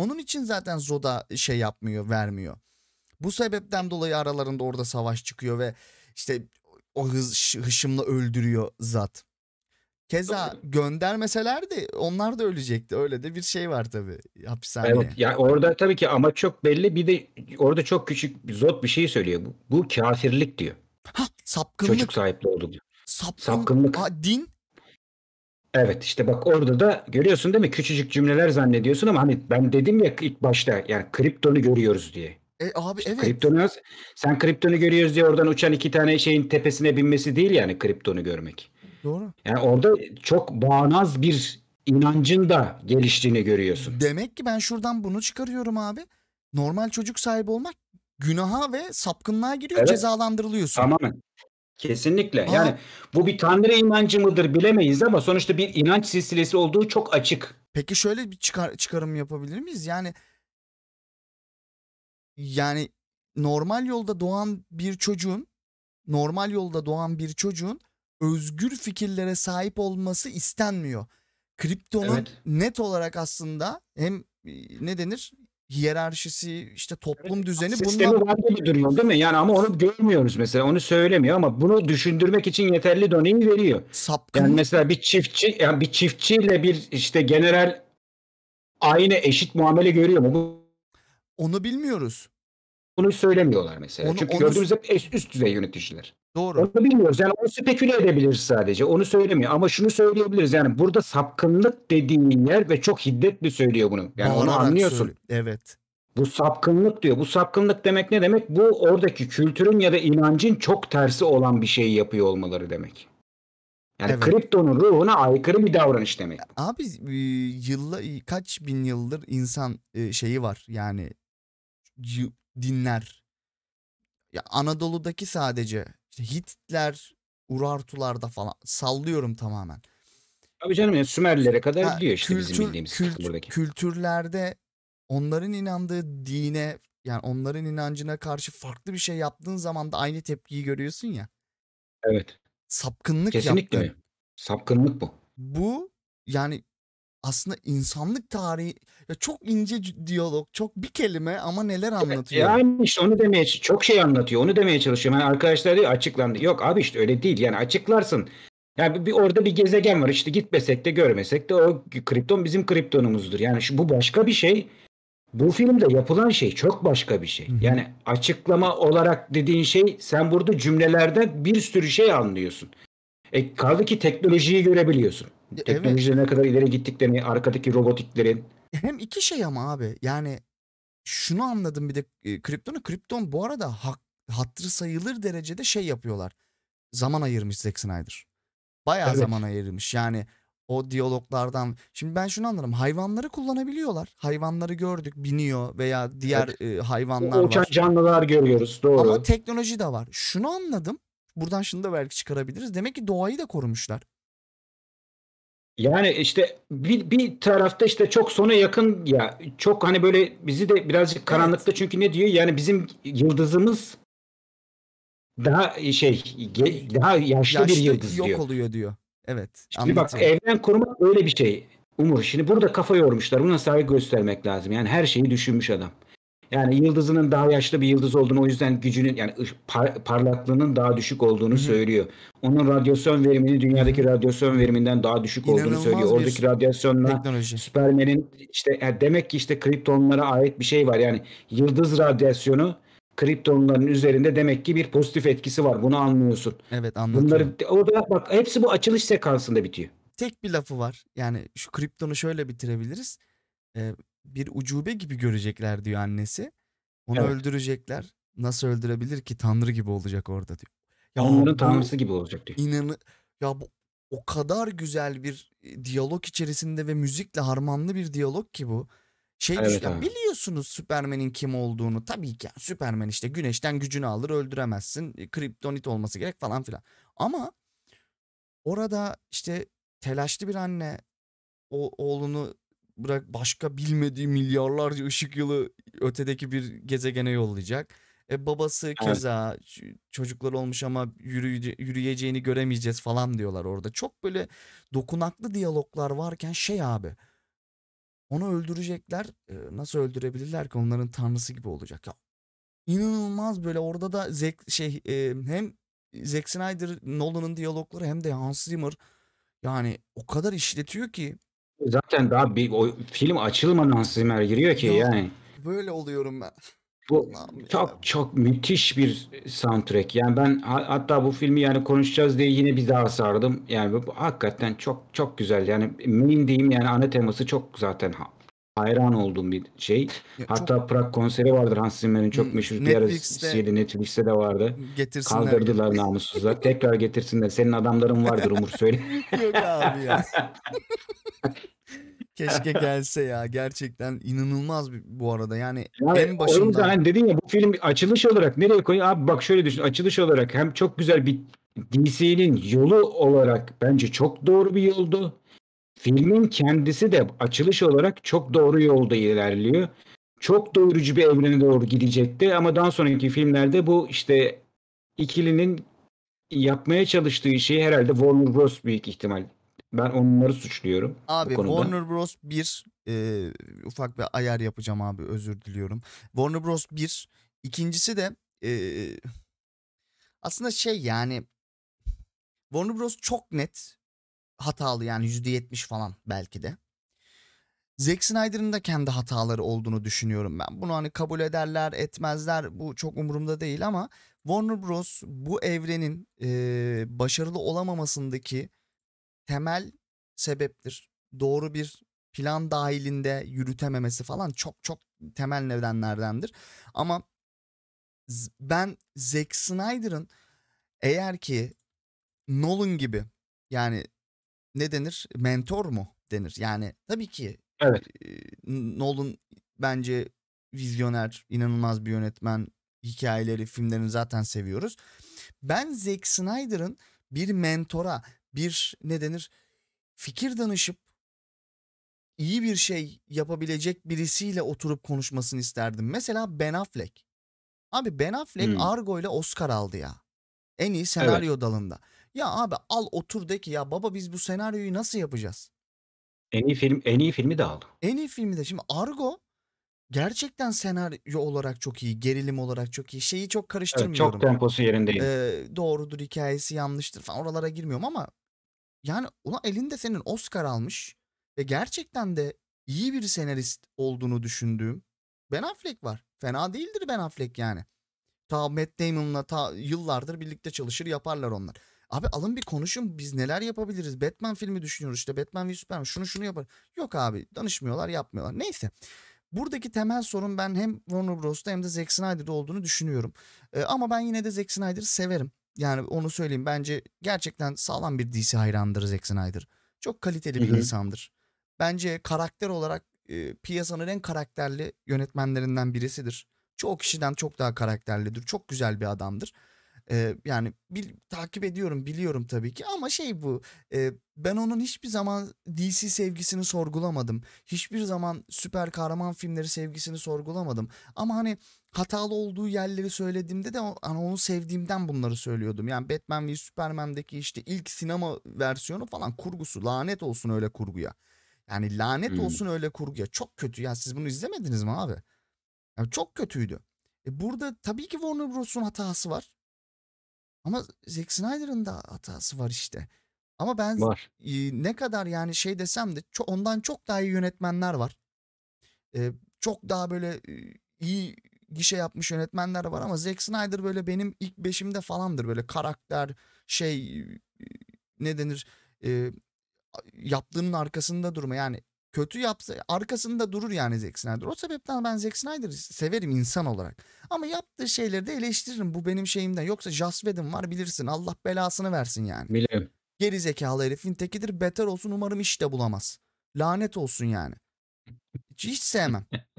A: Onun için zaten Zoda şey yapmıyor, vermiyor. Bu sebepten dolayı aralarında orada savaş çıkıyor ve işte o hız, hışımla öldürüyor Zat. Keza göndermeselerdi onlar da ölecekti. Öyle de bir şey var tabii hapishaneye. Evet, yani orada tabii ki ama çok belli. Bir de
B: orada çok küçük zot bir şey söylüyor. Bu, bu kafirlik diyor. Ha, sapkınlık. Çocuk sahipli olduk diyor. Sapkın, sapkınlık. Ha, din Evet işte bak orada da görüyorsun değil mi? Küçücük cümleler zannediyorsun ama hani ben dedim ya ilk başta yani kriptonu görüyoruz diye. E abi İşte evet. kriptonu sen kriptonu görüyoruz diye oradan uçan iki tane şeyin tepesine binmesi değil yani kriptonu görmek. Doğru. Yani orada çok bağnaz bir inancın da geliştiğini görüyorsun.
A: Demek ki ben şuradan bunu çıkarıyorum abi. Normal çocuk sahibi olmak günaha ve sapkınlığa giriyor, Evet. cezalandırılıyorsun. Tamamen.
B: Kesinlikle. Aa. Yani bu bir tanrı inancı mıdır bilemeyiz ama sonuçta bir inanç silsilesi olduğu çok açık.
A: Peki şöyle bir çıkar, çıkarım yapabilir miyiz? Yani yani normal yolda doğan bir çocuğun normal yolda doğan bir çocuğun özgür fikirlere sahip olması istenmiyor. Kriptonun evet. net olarak aslında hem e, ne denir hiyerarşisi işte toplum düzeni sistemi bundan... var gibi duruyor değil mi?
B: Yani ama onu görmüyoruz mesela onu söylemiyor ama bunu düşündürmek için yeterli doneyi veriyor. Sapkın. Yani mesela bir çiftçi yani bir çiftçiyle bir işte general aynı eşit muamele görüyor mu? Onu bilmiyoruz. Bunu söylemiyorlar mesela. Onu, Çünkü onu... gördüğümüz hep üst düzey yöneticiler. Doğru. Onu bilmiyoruz. Yani onu speküle edebiliriz sadece. Onu söylemiyor. Ama şunu söyleyebiliriz. Yani burada sapkınlık dediğin yer ve çok hiddetli söylüyor bunu. Yani onu anlıyorsun. Söyle. Evet. Bu sapkınlık diyor. Bu sapkınlık demek ne demek? Bu oradaki kültürün ya da inancın çok tersi olan bir şeyi yapıyor olmaları demek. Yani evet. kriptonun ruhuna aykırı bir davranış demek.
A: Abi e, yılla kaç bin yıldır insan e, şeyi var yani dinler. Ya Anadolu'daki sadece işte Hititler, Urartularda falan sallıyorum tamamen.
B: Abi canım ya Sümerlilere kadar ha, gidiyor işte kültür, bizim
A: bildiğimiz kültür, buradaki. Kültürlerde onların inandığı dine yani onların inancına karşı farklı bir şey yaptığın zaman da aynı tepkiyi görüyorsun ya. Evet. Sapkınlık Kesinlikle yaptın.
B: mi? Sapkınlık bu.
A: Bu yani aslında insanlık tarihi ya çok ince diyalog, çok bir kelime ama neler anlatıyor. Yani
B: işte onu demeye çok şey anlatıyor. Onu demeye çalışıyorum. Yani arkadaşlar diyor açıklandı. Yok abi işte öyle değil. Yani açıklarsın. Yani bir orada bir gezegen var. işte gitmesek de görmesek de o kripton bizim kriptonumuzdur. Yani şu, bu başka bir şey. Bu filmde yapılan şey çok başka bir şey. Yani açıklama olarak dediğin şey sen burada cümlelerden bir sürü şey anlıyorsun. E kaldı ki teknolojiyi görebiliyorsun. Teknolojide evet. ne kadar ileri gittiklerini, arkadaki
A: robotiklerin, hem iki şey ama abi yani şunu anladım bir de kriptonu kripton bu arada hak, hatırı sayılır derecede şey yapıyorlar. Zaman ayırmış Zack Snyder. Bayağı evet. zaman ayırmış. Yani o diyaloglardan. Şimdi ben şunu anlarım. Hayvanları kullanabiliyorlar. Hayvanları gördük biniyor veya diğer evet. e, hayvanlar uçan var. canlılar görüyoruz doğru. Ama teknoloji de var. Şunu anladım. Buradan şunu da belki çıkarabiliriz. Demek ki doğayı da korumuşlar.
B: Yani işte
A: bir, bir tarafta
B: işte çok sona yakın ya çok hani böyle bizi de birazcık karanlıkta evet. çünkü ne diyor yani bizim yıldızımız daha e, şey daha yaşlı, yaşlı bir yıldız yok diyor. Yok
A: oluyor diyor. Evet. Şimdi
B: anlatayım. bak evren korumak öyle bir şey. Umur şimdi burada kafa yormuşlar. Buna saygı göstermek lazım. Yani her şeyi düşünmüş adam. Yani yıldızının daha yaşlı bir yıldız olduğunu o yüzden gücünün yani par, parlaklığının daha düşük olduğunu Hı-hı. söylüyor. Onun radyasyon verimini dünyadaki radyasyon veriminden daha düşük İnanılmaz olduğunu söylüyor. Oradaki radyasyonla Superman'in işte yani demek ki işte kriptonlara ait bir şey var. Yani yıldız radyasyonu kriptonların üzerinde demek ki bir pozitif etkisi var. Bunu anlıyorsun. Evet anlatıyorum. Bunları
A: o da bak hepsi bu açılış sekansında bitiyor. Tek bir lafı var. Yani şu kriptonu şöyle bitirebiliriz. Ee, bir ucube gibi görecekler diyor annesi. Onu evet. öldürecekler. Nasıl öldürebilir ki tanrı gibi olacak orada diyor. Ya Onların tanrısı gibi olacak diyor. İnanı ya bu o kadar güzel bir e, diyalog içerisinde ve müzikle harmanlı bir diyalog ki bu. Şey evet, düşün, biliyorsunuz Süpermen'in kim olduğunu. Tabii ki yani Süpermen işte güneşten gücünü alır öldüremezsin. E, Kriptonit olması gerek falan filan. Ama orada işte telaşlı bir anne o oğlunu bırak başka bilmediği milyarlarca ışık yılı ötedeki bir gezegene yollayacak. E babası keza evet. çocuklar olmuş ama yürüye, yürüyeceğini göremeyeceğiz falan diyorlar orada. Çok böyle dokunaklı diyaloglar varken şey abi. Onu öldürecekler. E, nasıl öldürebilirler ki onların tanrısı gibi olacak ya. İnanılmaz böyle orada da zek şey e, hem Zack Snyder Nolan'ın diyalogları hem de Hans Zimmer yani o kadar işletiyor ki
B: Zaten daha bir o film açılmadan Hans Zimmer giriyor ki Yok, yani.
A: Böyle oluyorum ben. Bu
B: çok ya. çok müthiş bir soundtrack. Yani ben hatta bu filmi yani konuşacağız diye yine bir daha sardım. Yani bu, bu hakikaten çok çok güzel. Yani main diyeyim yani ana teması çok zaten hayran olduğum bir şey. Ya Hatta çok... Prag konseri vardır Hans Zimmer'in çok meşhur Netflix'te... diğer Netflix'te de vardı. Getirsinler. Kaldırdılar getirsin. namussuzlar. Tekrar getirsinler. Senin adamların vardır Umur söyle.
A: Yok abi ya. Keşke gelse ya gerçekten inanılmaz bir, bu arada yani, yani en başında. Hani
B: dedin ya bu film açılış olarak nereye koyuyor? Abi bak şöyle düşün açılış olarak hem çok güzel bir DC'nin yolu olarak bence çok doğru bir yoldu filmin kendisi de açılış olarak çok doğru yolda ilerliyor. Çok doyurucu bir evrene doğru gidecekti ama daha sonraki filmlerde bu işte ikilinin yapmaya çalıştığı şeyi herhalde Warner Bros büyük ihtimal. Ben onları suçluyorum. Abi Warner
A: Bros 1 e, ufak bir ayar yapacağım abi özür diliyorum. Warner Bros 1 ikincisi de e, aslında şey yani Warner Bros çok net hatalı yani %70 falan belki de. Zack Snyder'ın da kendi hataları olduğunu düşünüyorum ben. Bunu hani kabul ederler etmezler bu çok umurumda değil ama Warner Bros. bu evrenin e, başarılı olamamasındaki temel sebeptir. Doğru bir plan dahilinde yürütememesi falan çok çok temel nedenlerdendir. Ama ben Zack Snyder'ın eğer ki Nolan gibi yani ne denir? Mentor mu denir? Yani tabii ki evet. E, Nolan bence vizyoner, inanılmaz bir yönetmen. Hikayeleri, filmlerini zaten seviyoruz. Ben Zack Snyder'ın bir mentora, bir ne denir? Fikir danışıp iyi bir şey yapabilecek birisiyle oturup konuşmasını isterdim. Mesela Ben Affleck. Abi Ben Affleck hmm. Argo ile Oscar aldı ya. En iyi senaryo evet. dalında. Ya abi al otur de ki ya baba biz bu senaryoyu nasıl yapacağız? En iyi film en iyi filmi de al. En iyi filmi de şimdi Argo gerçekten senaryo olarak çok iyi, gerilim olarak çok iyi. Şeyi çok karıştırmıyorum. Evet, çok temposu yerindeyim. Ee, doğrudur hikayesi yanlıştır falan oralara girmiyorum ama yani ulan elinde senin Oscar almış ve gerçekten de iyi bir senarist olduğunu düşündüğüm Ben Affleck var. Fena değildir Ben Affleck yani. Ta Matt Damon'la ta yıllardır birlikte çalışır yaparlar onlar. Abi alın bir konuşun biz neler yapabiliriz. Batman filmi düşünüyoruz işte Batman ve Superman şunu şunu yapar. Yok abi danışmıyorlar yapmıyorlar. Neyse. Buradaki temel sorun ben hem Warner Bros'ta hem de Zack Snyder'da olduğunu düşünüyorum. Ee, ama ben yine de Zack Snyder'ı severim. Yani onu söyleyeyim bence gerçekten sağlam bir DC hayrandır Zack Snyder. Çok kaliteli bir insandır. Bence karakter olarak e, piyasanın en karakterli yönetmenlerinden birisidir. Çoğu kişiden çok daha karakterlidir. Çok güzel bir adamdır yani bil, takip ediyorum biliyorum tabii ki ama şey bu e, ben onun hiçbir zaman DC sevgisini sorgulamadım. Hiçbir zaman süper kahraman filmleri sevgisini sorgulamadım. Ama hani hatalı olduğu yerleri söylediğimde de hani onu sevdiğimden bunları söylüyordum. Yani Batman ve Superman'deki işte ilk sinema versiyonu falan kurgusu lanet olsun öyle kurguya. Yani lanet hmm. olsun öyle kurguya. Çok kötü ya siz bunu izlemediniz mi abi? Yani çok kötüydü. E, burada tabii ki Warner Bros'un hatası var. Ama Zack Snyder'ın da hatası var işte. Ama ben var. E, ne kadar yani şey desem de ço- ondan çok daha iyi yönetmenler var. E, çok daha böyle e, iyi gişe yapmış yönetmenler var ama Zack Snyder böyle benim ilk beşimde falandır. Böyle karakter şey e, ne denir e, yaptığının arkasında durma yani kötü yapsa arkasında durur yani Zack Snyder. O sebepten ben Zack Snyder'ı severim insan olarak. Ama yaptığı şeyleri de eleştiririm. Bu benim şeyimden. Yoksa Joss Whedon var bilirsin. Allah belasını versin yani. Bilirim. Geri zekalı herifin tekidir. Beter olsun umarım iş de bulamaz. Lanet olsun yani. Hiç, hiç sevmem.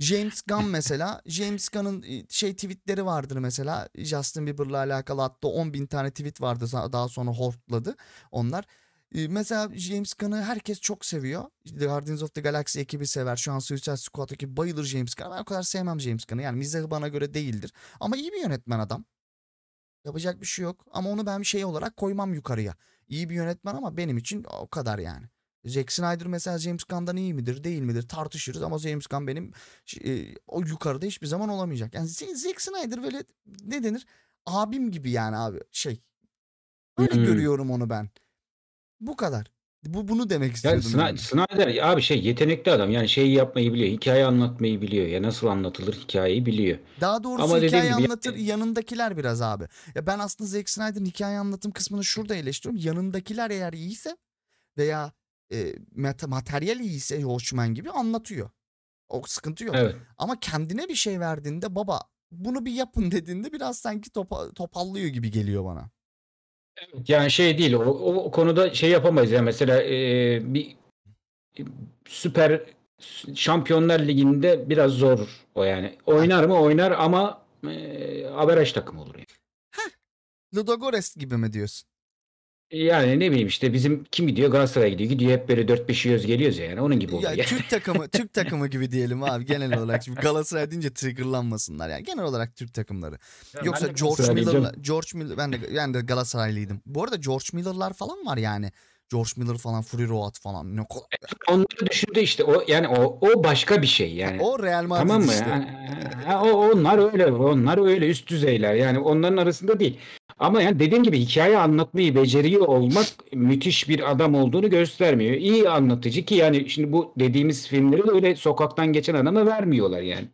A: James Gunn mesela. James Gunn'ın e, şey tweetleri vardır mesela. Justin Bieber'la alakalı hatta 10 bin tane tweet vardı. Daha sonra hortladı onlar. Mesela James Gunn'ı herkes çok seviyor. The Guardians of the Galaxy ekibi sever. Şu an Suicide Squad ekibi bayılır James Gunn'a. Ben o kadar sevmem James Gunn'ı. Yani mizahı bana göre değildir. Ama iyi bir yönetmen adam. Yapacak bir şey yok. Ama onu ben bir şey olarak koymam yukarıya. İyi bir yönetmen ama benim için o kadar yani. Zack Snyder mesela James Gunn'dan iyi midir değil midir tartışırız ama James Gunn benim o yukarıda hiçbir zaman olamayacak. Yani Zack Snyder böyle ne denir abim gibi yani abi şey öyle hmm. görüyorum onu ben. Bu kadar. Bu bunu demek istiyordum. Yani Snyder,
B: abi şey yetenekli adam. Yani şeyi yapmayı biliyor. Hikaye anlatmayı biliyor. Ya nasıl anlatılır hikayeyi biliyor. Daha doğrusu Ama hikaye anlatır
A: yani... yanındakiler biraz abi. Ya ben aslında Zack Snyder'ın hikaye anlatım kısmını şurada eleştiriyorum. Yanındakiler eğer iyiyse veya e, materyal iyiyse Watchmen gibi anlatıyor. O sıkıntı yok. Evet. Ama kendine bir şey verdiğinde baba bunu bir yapın dediğinde biraz sanki topa, topallıyor gibi geliyor bana. Yani şey
B: değil o, o konuda şey yapamayız ya mesela e, bir süper Şampiyonlar Ligi'nde biraz zor o yani. Oynar mı oynar ama e, averaj takım olur yani.
A: Heh. Ludogorets gibi mi diyorsun?
B: E, yani ne bileyim işte bizim kim gidiyor Galatasaray'a gidiyor. Gidiyor hep böyle 4-5 yiyoruz geliyoruz ya yani. Onun gibi oluyor. Ya, Türk
A: takımı Türk takımı gibi diyelim abi genel olarak. Şimdi Galatasaray deyince triggerlanmasınlar yani. Genel olarak Türk takımları. Ya Yoksa George Miller'la George Miller ben de ben de Galatasaraylıydım. Bu arada George Miller'lar falan var yani. George Miller falan, Fury Roat falan. Ne kadar... E, onları düşündü işte. O yani o o başka bir şey yani. O Real Madrid tamam mı? işte. Ha, o onlar öyle.
B: Onlar öyle üst düzeyler. Yani onların arasında değil. Ama yani dediğim gibi hikaye anlatmayı beceriyor olmak müthiş bir adam olduğunu göstermiyor. İyi anlatıcı ki yani şimdi bu dediğimiz filmleri de öyle sokaktan geçen adama vermiyorlar yani.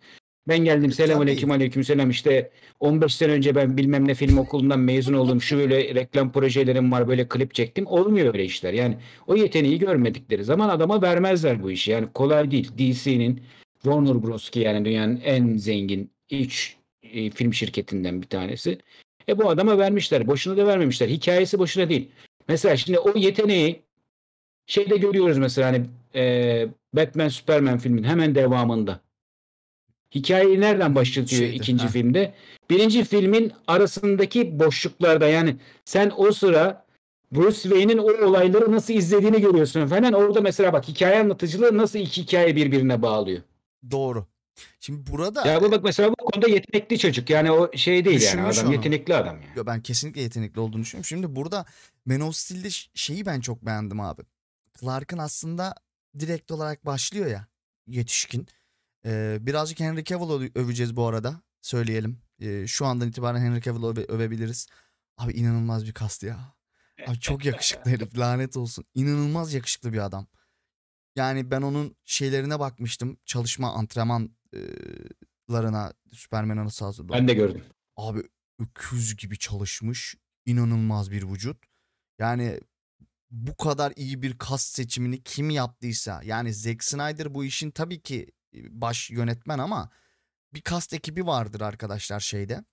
B: Ben geldim selam Tabii. aleyküm aleyküm selam işte 15 sene önce ben bilmem ne film okulundan mezun oldum şu böyle reklam projelerim var böyle klip çektim olmuyor öyle işler yani o yeteneği görmedikleri zaman adama vermezler bu işi yani kolay değil DC'nin Warner Bros ki yani dünyanın en zengin 3 e, film şirketinden bir tanesi e bu adama vermişler. Boşuna da vermemişler. Hikayesi boşuna değil. Mesela şimdi o yeteneği şeyde görüyoruz mesela hani e, Batman Superman filmin hemen devamında. Hikayeyi nereden başlatıyor Şeydi, ikinci ha. filmde? Birinci filmin arasındaki boşluklarda yani sen o sıra Bruce Wayne'in o olayları nasıl izlediğini görüyorsun falan. Orada mesela bak hikaye anlatıcılığı nasıl iki hikaye birbirine bağlıyor. Doğru. Şimdi burada Ya bu bak mesela bu konuda yetenekli çocuk.
A: Yani o şey değil yani adam onu. yetenekli adam yani. Yo, ben kesinlikle yetenekli olduğunu düşünüyorum. Şimdi burada Man of Steel'de şeyi ben çok beğendim abi. Clark'ın aslında direkt olarak başlıyor ya yetişkin. Ee, birazcık Henry Cavill'ı öveceğiz bu arada. Söyleyelim. Ee, şu andan itibaren Henry Cavill'ı öve- övebiliriz. Abi inanılmaz bir kast ya. Abi çok yakışıklı herif lanet olsun. İnanılmaz yakışıklı bir adam. Yani ben onun şeylerine bakmıştım. Çalışma, antrenman larına Superman'a nasıl hazırladı? Ben de gördüm. Abi öküz gibi çalışmış. inanılmaz bir vücut. Yani bu kadar iyi bir kas seçimini kim yaptıysa yani Zack Snyder bu işin tabii ki e, baş yönetmen ama bir kast ekibi vardır arkadaşlar şeyde.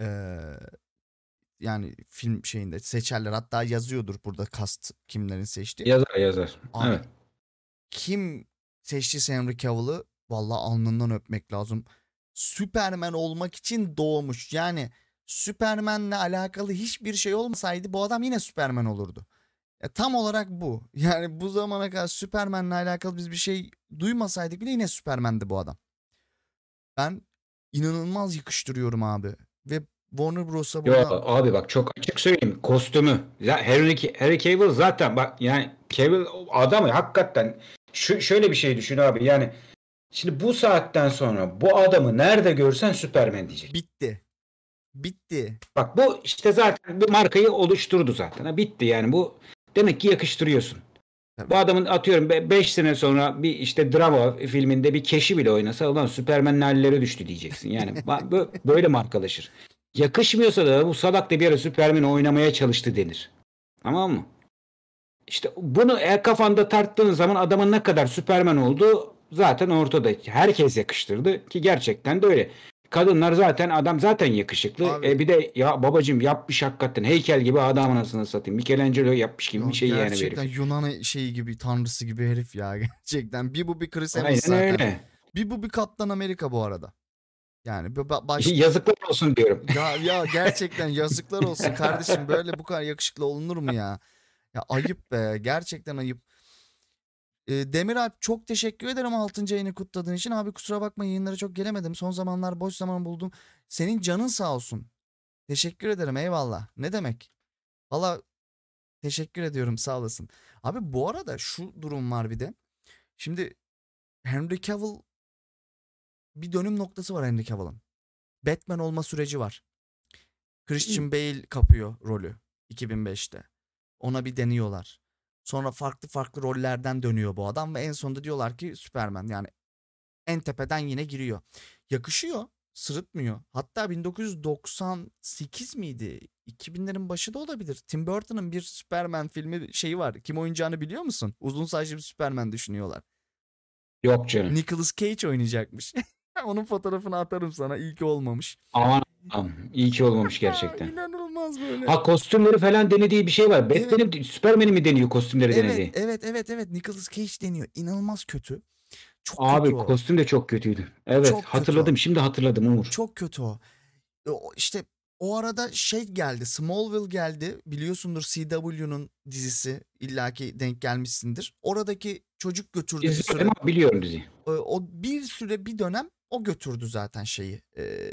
A: Ee, yani film şeyinde seçerler hatta yazıyordur burada kast kimlerin seçtiği. Yazar yazar. Abi, evet. Kim seçti? Henry Cavill'ı Valla alnından öpmek lazım. Süpermen olmak için doğmuş. Yani Süpermen'le alakalı hiçbir şey olmasaydı bu adam yine Süpermen olurdu. E, tam olarak bu. Yani bu zamana kadar Süpermen'le alakalı biz bir şey duymasaydık bile yine Süpermen'di bu adam. Ben inanılmaz yakıştırıyorum abi. Ve Warner Bros'a burada... Yo,
B: abi bak çok açık söyleyeyim kostümü. Ya Harry, Harry Cavill zaten bak yani Cavill adamı hakikaten şu, şöyle bir şey düşün abi yani Şimdi bu saatten sonra bu adamı nerede görsen Superman diyecek.
A: Bitti. Bitti.
B: Bak bu işte zaten bir markayı oluşturdu zaten. Ha, bitti yani bu demek ki yakıştırıyorsun. Tabii. Bu adamın atıyorum 5 sene sonra bir işte drama filminde bir keşi bile oynasa ulan Superman'in halleri düştü diyeceksin. Yani böyle markalaşır. Yakışmıyorsa da bu salak da bir ara Superman oynamaya çalıştı denir. Tamam mı? İşte bunu el kafanda tarttığın zaman adamın ne kadar Superman olduğu zaten ortada. Herkes yakıştırdı ki gerçekten de öyle. Kadınlar zaten adam zaten yakışıklı. Abi. E bir de ya babacım yapmış hakikaten heykel gibi adam anasını satayım. Michelangelo yapmış gibi ya bir şey yani Gerçekten
A: Yunan şeyi gibi tanrısı gibi herif ya gerçekten. Bir bu bir Chris Evans zaten. Öyle. Bir bu bir Kaptan Amerika bu arada. Yani baş... yazıklar olsun diyorum. Ya, ya gerçekten yazıklar olsun kardeşim böyle bu kadar yakışıklı olunur mu ya? Ya ayıp be gerçekten ayıp. E, ee, Demiralp çok teşekkür ederim 6. yayını kutladığın için. Abi kusura bakma yayınlara çok gelemedim. Son zamanlar boş zaman buldum. Senin canın sağ olsun. Teşekkür ederim eyvallah. Ne demek? Valla teşekkür ediyorum sağ olasın. Abi bu arada şu durum var bir de. Şimdi Henry Cavill bir dönüm noktası var Henry Cavill'ın. Batman olma süreci var. Christian Bale kapıyor rolü 2005'te. Ona bir deniyorlar. Sonra farklı farklı rollerden dönüyor bu adam ve en sonunda diyorlar ki Superman yani en tepeden yine giriyor. Yakışıyor, sırıtmıyor. Hatta 1998 miydi? 2000'lerin başı da olabilir. Tim Burton'ın bir Superman filmi şeyi var. Kim oynayacağını biliyor musun? Uzun saçlı bir Superman düşünüyorlar. Yok canım. Nicolas Cage oynayacakmış. Onun fotoğrafını atarım sana. İyi ki olmamış. Aman Tamam. İyi ki olmamış gerçekten. İnanılmaz böyle. Ha kostümleri falan denediği bir şey var. Batman'i evet.
B: Superman'i mi deniyor kostümleri evet, denediği?
A: Evet evet evet. Nicholas Cage deniyor. İnanılmaz kötü.
B: Çok Abi o. kostüm de çok kötüydü. Evet çok hatırladım. Kötü. Şimdi hatırladım Umur. Çok kötü o.
A: İşte o arada şey geldi. Smallville geldi. Biliyorsundur CW'nun dizisi. illaki denk gelmişsindir. Oradaki çocuk götürdü. İzliyorum ama biliyorum diziyi. O bir süre bir dönem o götürdü zaten şeyi e,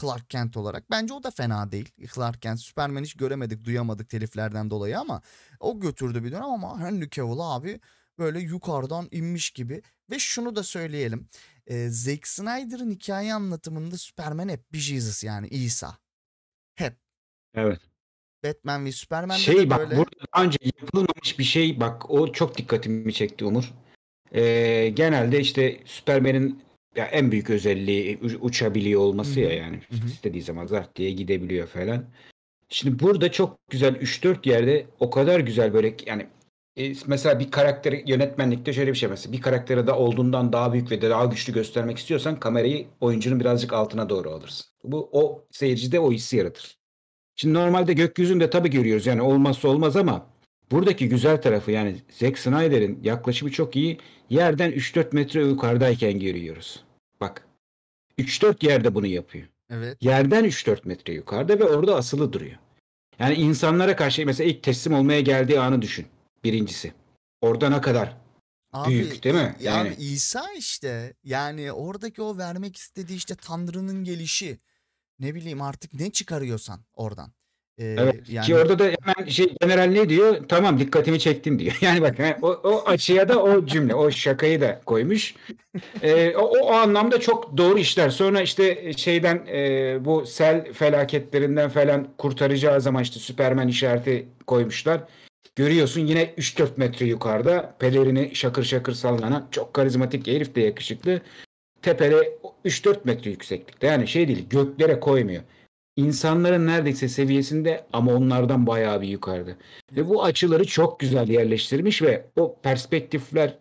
A: Clark Kent olarak. Bence o da fena değil. Clark Kent, Superman hiç göremedik, duyamadık teliflerden dolayı ama o götürdü bir dönem ama Henry hani Cavill abi böyle yukarıdan inmiş gibi. Ve şunu da söyleyelim. E, Zack Snyder'ın hikaye anlatımında Superman hep bir Jesus yani İsa. Hep. Evet. Batman ve Superman şey, de bak, böyle... burada
B: daha önce yapılmamış bir şey bak o çok dikkatimi çekti Umur. Ee, genelde işte Superman'in ya en büyük özelliği e, uçabiliyor olması ya yani. istediği zaman zart diye gidebiliyor falan. Şimdi burada çok güzel 3-4 yerde o kadar güzel böyle yani e, mesela bir karakteri yönetmenlikte şöyle bir şey mesela bir karaktere da olduğundan daha büyük ve daha güçlü göstermek istiyorsan kamerayı oyuncunun birazcık altına doğru alırsın. Bu o seyircide o hissi yaratır. Şimdi normalde gökyüzünde tabii görüyoruz yani olmazsa olmaz ama buradaki güzel tarafı yani Zack Snyder'in yaklaşımı çok iyi. Yerden 3-4 metre yukarıdayken görüyoruz. Bak. 3-4 yerde bunu yapıyor. Evet. Yerden 3-4 metre yukarıda ve orada asılı duruyor. Yani insanlara karşı mesela ilk teslim olmaya geldiği anı düşün. Birincisi. Orada ne kadar
A: Abi, büyük değil mi? Yani. yani İsa işte yani oradaki o vermek istediği işte Tanrı'nın gelişi ne bileyim artık ne çıkarıyorsan oradan. Ee, evet. Yani... Ki orada da hemen
B: şey general ne diyor? Tamam dikkatimi çektim diyor. Yani bak o, o açıya da o cümle, o şakayı da koymuş. Ee, o, o anlamda çok doğru işler. Sonra işte e, şeyden e, bu sel felaketlerinden falan kurtaracağı zaman işte Süpermen işareti koymuşlar. Görüyorsun yine 3-4 metre yukarıda pelerini şakır şakır sallanan çok karizmatik herif de yakışıklı. Tepere 3-4 metre yükseklikte yani şey değil göklere koymuyor insanların neredeyse seviyesinde ama onlardan bayağı bir yukarıda. Ve bu açıları çok güzel yerleştirmiş ve o perspektifler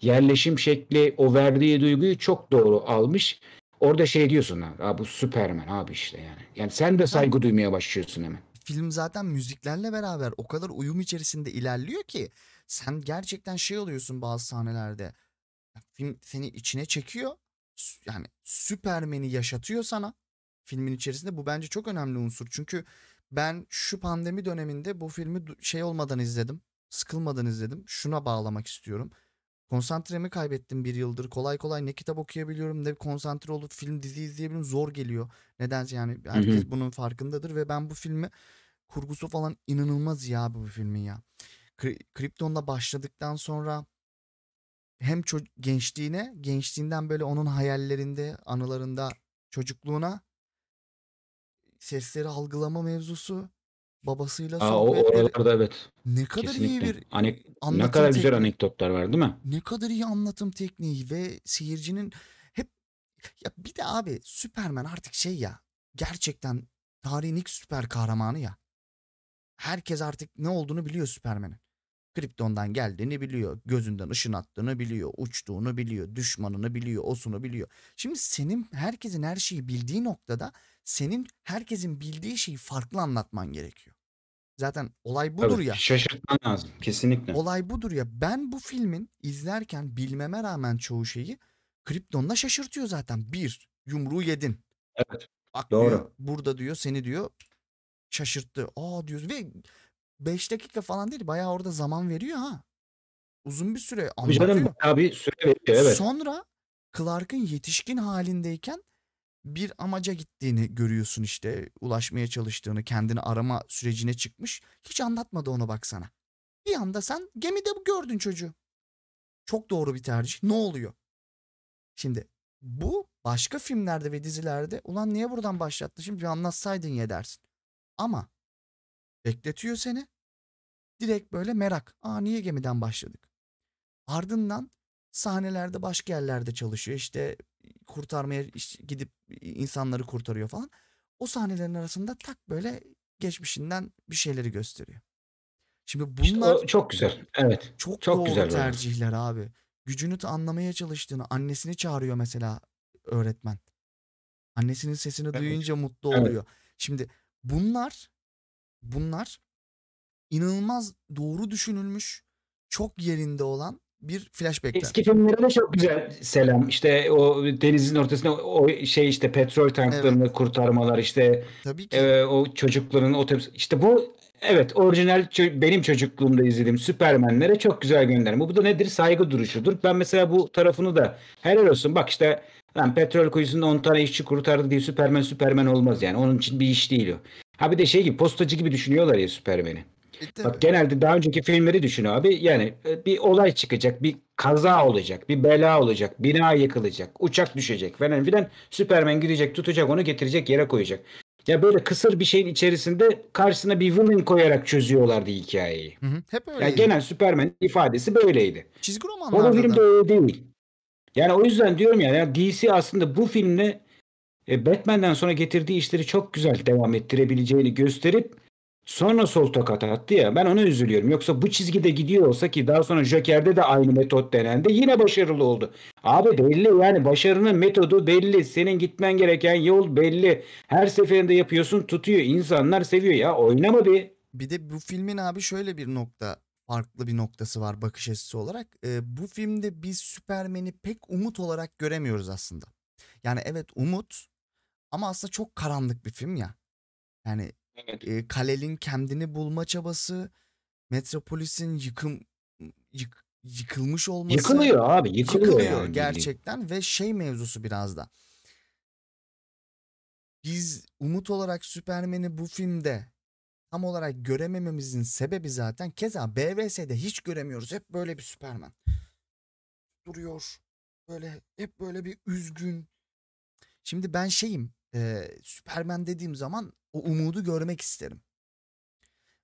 B: yerleşim şekli o verdiği duyguyu çok doğru almış. Orada şey diyorsun abi bu Superman abi işte yani. Yani sen de saygı duymaya başlıyorsun hemen.
A: Film zaten müziklerle beraber o kadar uyum içerisinde ilerliyor ki sen gerçekten şey oluyorsun bazı sahnelerde. Film seni içine çekiyor. Yani Superman'i yaşatıyor sana filmin içerisinde. Bu bence çok önemli unsur. Çünkü ben şu pandemi döneminde bu filmi şey olmadan izledim. Sıkılmadan izledim. Şuna bağlamak istiyorum. Konsantremi kaybettim bir yıldır. Kolay kolay ne kitap okuyabiliyorum ne konsantre olup film dizi izleyebilirim. Zor geliyor. Nedense yani herkes bunun farkındadır ve ben bu filmi kurgusu falan inanılmaz ya bu filmin ya. Kripton'da başladıktan sonra hem ço- gençliğine, gençliğinden böyle onun hayallerinde, anılarında, çocukluğuna sesleri algılama mevzusu babasıyla Aa, o oralarda evet. Ne kadar Kesinlikle. iyi bir e, Anek hani ne kadar tekniği, güzel anekdotlar var değil mi? Ne kadar iyi anlatım tekniği ve seyircinin hep ya bir de abi Superman artık şey ya gerçekten tarihin ilk süper kahramanı ya. Herkes artık ne olduğunu biliyor Superman'in. Krypton'dan geldiğini biliyor. Gözünden ışın attığını biliyor. Uçtuğunu biliyor. Düşmanını biliyor. Osunu biliyor. Şimdi senin herkesin her şeyi bildiği noktada senin herkesin bildiği şeyi farklı anlatman gerekiyor. Zaten olay budur Tabii, ya. Şaşırtman lazım kesinlikle. Olay budur ya. Ben bu filmin izlerken bilmeme rağmen çoğu şeyi Krypton'la şaşırtıyor zaten. Bir, yumruğu yedin. Evet. Bak doğru. Diyor, burada diyor seni diyor şaşırttı. Aa diyoruz ve 5 dakika falan değil bayağı orada zaman veriyor ha. Uzun bir süre anlatıyor. Canım, bayağı bir süre veriyor evet. Sonra Clark'ın yetişkin halindeyken bir amaca gittiğini görüyorsun işte. Ulaşmaya çalıştığını, kendini arama sürecine çıkmış. Hiç anlatmadı onu baksana. Bir anda sen gemide gördün çocuğu. Çok doğru bir tercih. Ne oluyor? Şimdi bu başka filmlerde ve dizilerde ulan niye buradan başlattın şimdi bir anlatsaydın ya dersin. Ama bekletiyor seni. Direkt böyle merak. Aa niye gemiden başladık? Ardından sahnelerde başka yerlerde çalışıyor. işte kurtarmaya gidip insanları kurtarıyor falan. O sahnelerin arasında tak böyle geçmişinden bir şeyleri gösteriyor. Şimdi bunlar işte çok güzel. Evet. Çok, çok doğru güzel tercihler böyle. abi. Gücünü anlamaya çalıştığını, annesini çağırıyor mesela öğretmen. Annesinin sesini evet. duyunca mutlu evet. oluyor. Şimdi bunlar bunlar inanılmaz doğru düşünülmüş, çok yerinde olan bir flashback'ten. Eski filmlere de çok güzel
B: selam. İşte o denizin ortasında o şey işte petrol tanklarını evet. kurtarmalar işte Tabii ki. E, o çocukların otobüs işte bu evet orijinal benim çocukluğumda izlediğim Süpermenlere çok güzel gönderme. Bu da nedir? Saygı duruşudur. Ben mesela bu tarafını da helal olsun. Bak işte lan petrol kuyusunda 10 tane işçi kurtardı diye Süpermen Süpermen olmaz yani. Onun için bir iş değil o. Ha bir de şey gibi postacı gibi düşünüyorlar ya Süpermen'i. E, Bak genelde daha önceki filmleri düşün abi. Yani e, bir olay çıkacak, bir kaza olacak, bir bela olacak, bina yıkılacak, uçak düşecek falan filan. Süpermen gidecek, tutacak onu getirecek, yere koyacak. Ya böyle kısır bir şeyin içerisinde karşısına bir villain koyarak çözüyorlardı hikayeyi. Hı
A: hı, hep öyleydi. Ya genel
B: Süpermen ifadesi böyleydi. Çizgi romanlarda Onun filmde öyle değil. Yani o yüzden diyorum ya, ya DC aslında bu filmle e, Batman'den sonra getirdiği işleri çok güzel devam ettirebileceğini gösterip Sonra sol tokat attı ya ben ona üzülüyorum. Yoksa bu çizgide gidiyor olsa ki daha sonra Joker'de de aynı metot de yine başarılı oldu. Abi belli yani başarının metodu belli. Senin gitmen gereken yol belli. Her
A: seferinde yapıyorsun tutuyor. İnsanlar seviyor ya oynama bir. Bir de bu filmin abi şöyle bir nokta farklı bir noktası var bakış açısı olarak. E, bu filmde biz Süpermen'i pek umut olarak göremiyoruz aslında. Yani evet umut ama aslında çok karanlık bir film ya. Yani Evet. E, kalenin kendini bulma çabası, Metropolis'in yıkım yık, yıkılmış olması. Yıkılıyor abi, yıkılıyor, yıkılıyor yani. gerçekten ve şey mevzusu biraz da. Biz umut olarak Süpermen'i bu filmde tam olarak göremememizin sebebi zaten keza BVS'de hiç göremiyoruz. Hep böyle bir Süpermen. Duruyor. Böyle hep böyle bir üzgün. Şimdi ben şeyim e, Superman dediğim zaman o umudu görmek isterim.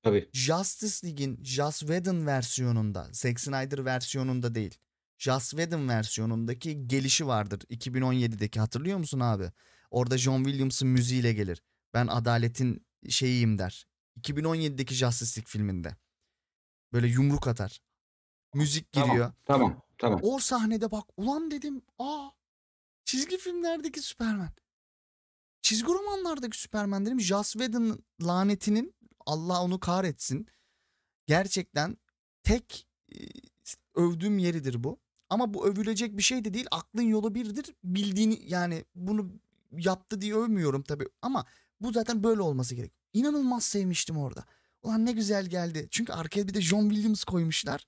A: Tabii. Justice League'in Joss Whedon versiyonunda, Zack Snyder versiyonunda değil. Joss Whedon versiyonundaki gelişi vardır. 2017'deki hatırlıyor musun abi? Orada John Williams'ın müziğiyle gelir. Ben adaletin şeyiyim der. 2017'deki Justice League filminde. Böyle yumruk atar. Müzik giriyor. Tamam tamam. tamam. O sahnede bak ulan dedim aa çizgi filmlerdeki Superman çizgi romanlardaki Superman'lerin Joss Whedon lanetinin Allah onu kahretsin. Gerçekten tek e, övdüğüm yeridir bu. Ama bu övülecek bir şey de değil. Aklın yolu birdir. Bildiğini yani bunu yaptı diye övmüyorum tabii. Ama bu zaten böyle olması gerek. İnanılmaz sevmiştim orada. Ulan ne güzel geldi. Çünkü arkaya bir de John Williams koymuşlar.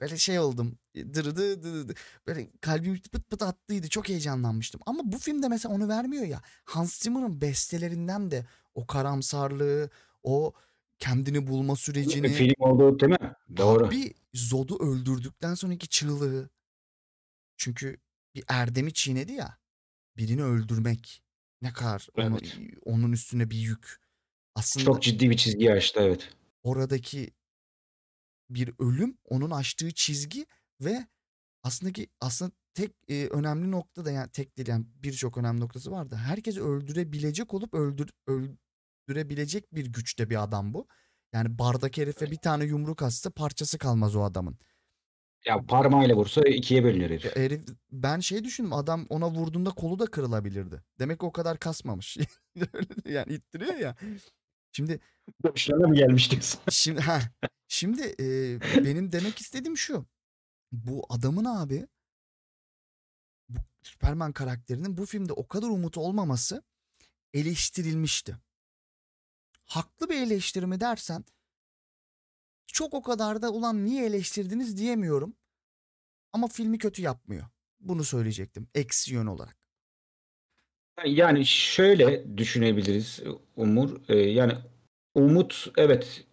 A: Böyle şey oldum. E, dırı dırı dırı dırı Böyle kalbim pıt pıt attıydı. Çok heyecanlanmıştım. Ama bu filmde mesela onu vermiyor ya. Hans Zimmer'ın bestelerinden de o karamsarlığı, o kendini bulma sürecini. E, film oldu değil mi? Doğru. Bir Zod'u öldürdükten sonraki çığlığı. Çünkü bir erdemi çiğnedi ya. Birini öldürmek ne kadar evet. onu, onun üstüne bir yük. Aslında çok ciddi bir çizgi açtı evet. Oradaki bir ölüm, onun açtığı çizgi ve aslında ki aslında tek e, önemli nokta da yani tek değil yani birçok önemli noktası vardı. Herkes öldürebilecek olup öldür, öldürebilecek bir güçte bir adam bu. Yani bardak herife bir tane yumruk atsa parçası kalmaz o adamın.
B: Ya parmağıyla vursa ikiye bölünür herif. herif
A: ben şey düşündüm adam ona vurduğunda kolu da kırılabilirdi. Demek ki o kadar kasmamış. yani ittiriyor ya. Şimdi boşluğuna mı gelmiş Şimdi ha, şimdi e, benim demek istediğim şu. Bu adamın abi bu Superman karakterinin bu filmde o kadar umut olmaması eleştirilmişti. Haklı bir eleştirimi dersen çok o kadar da ulan niye eleştirdiniz diyemiyorum. Ama filmi kötü yapmıyor. Bunu söyleyecektim. Eksi yön olarak.
B: Yani şöyle düşünebiliriz Umur. Ee, yani Umut evet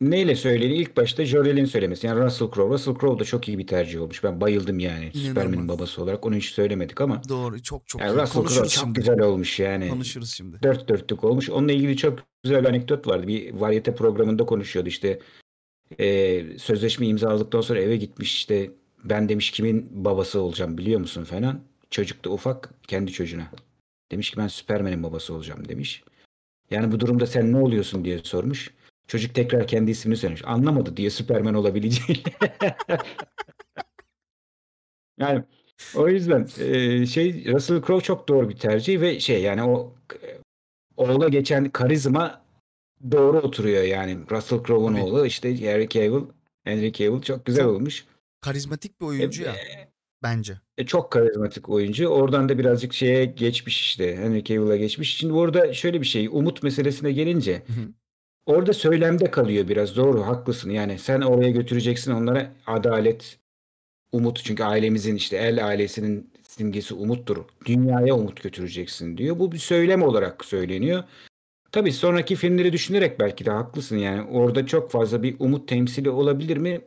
B: neyle söyledi? İlk başta Jorel'in söylemesi. Yani Russell Crowe. Russell Crowe da çok iyi bir tercih olmuş. Ben bayıldım yani Superman'in babası olarak. Onu hiç söylemedik ama.
A: Doğru çok çok. Yani Russell Crowe çok şimdi. güzel olmuş yani. Konuşuruz şimdi.
B: Dört dörtlük olmuş. Onunla ilgili çok güzel bir anekdot vardı. Bir varyete programında konuşuyordu işte. E, sözleşme imzaladıktan sonra eve gitmiş işte ben demiş kimin babası olacağım biliyor musun falan. Çocuk da ufak kendi çocuğuna. Demiş ki ben Süpermen'in babası olacağım demiş. Yani bu durumda sen ne oluyorsun diye sormuş. Çocuk tekrar kendi ismini söylemiş. Anlamadı diye Süpermen olabileceğini. yani o yüzden e, şey Russell Crowe çok doğru bir tercih ve şey yani o e, oğla geçen karizma doğru oturuyor yani. Russell Crowe'un oğlu işte Henry Cavill Henry Cavill çok güzel olmuş.
A: Karizmatik bir oyuncu e, ya. E, bence.
B: E, çok karizmatik oyuncu. Oradan da birazcık şeye geçmiş işte. Henry Cavill'a geçmiş. Şimdi orada şöyle bir şey. Umut meselesine gelince orada söylemde kalıyor biraz. Doğru haklısın. Yani sen oraya götüreceksin onlara adalet, umut. Çünkü ailemizin işte el ailesinin simgesi umuttur. Dünyaya umut götüreceksin diyor. Bu bir söylem olarak söyleniyor. Tabii sonraki filmleri düşünerek belki de haklısın yani. Orada çok fazla bir umut temsili olabilir mi?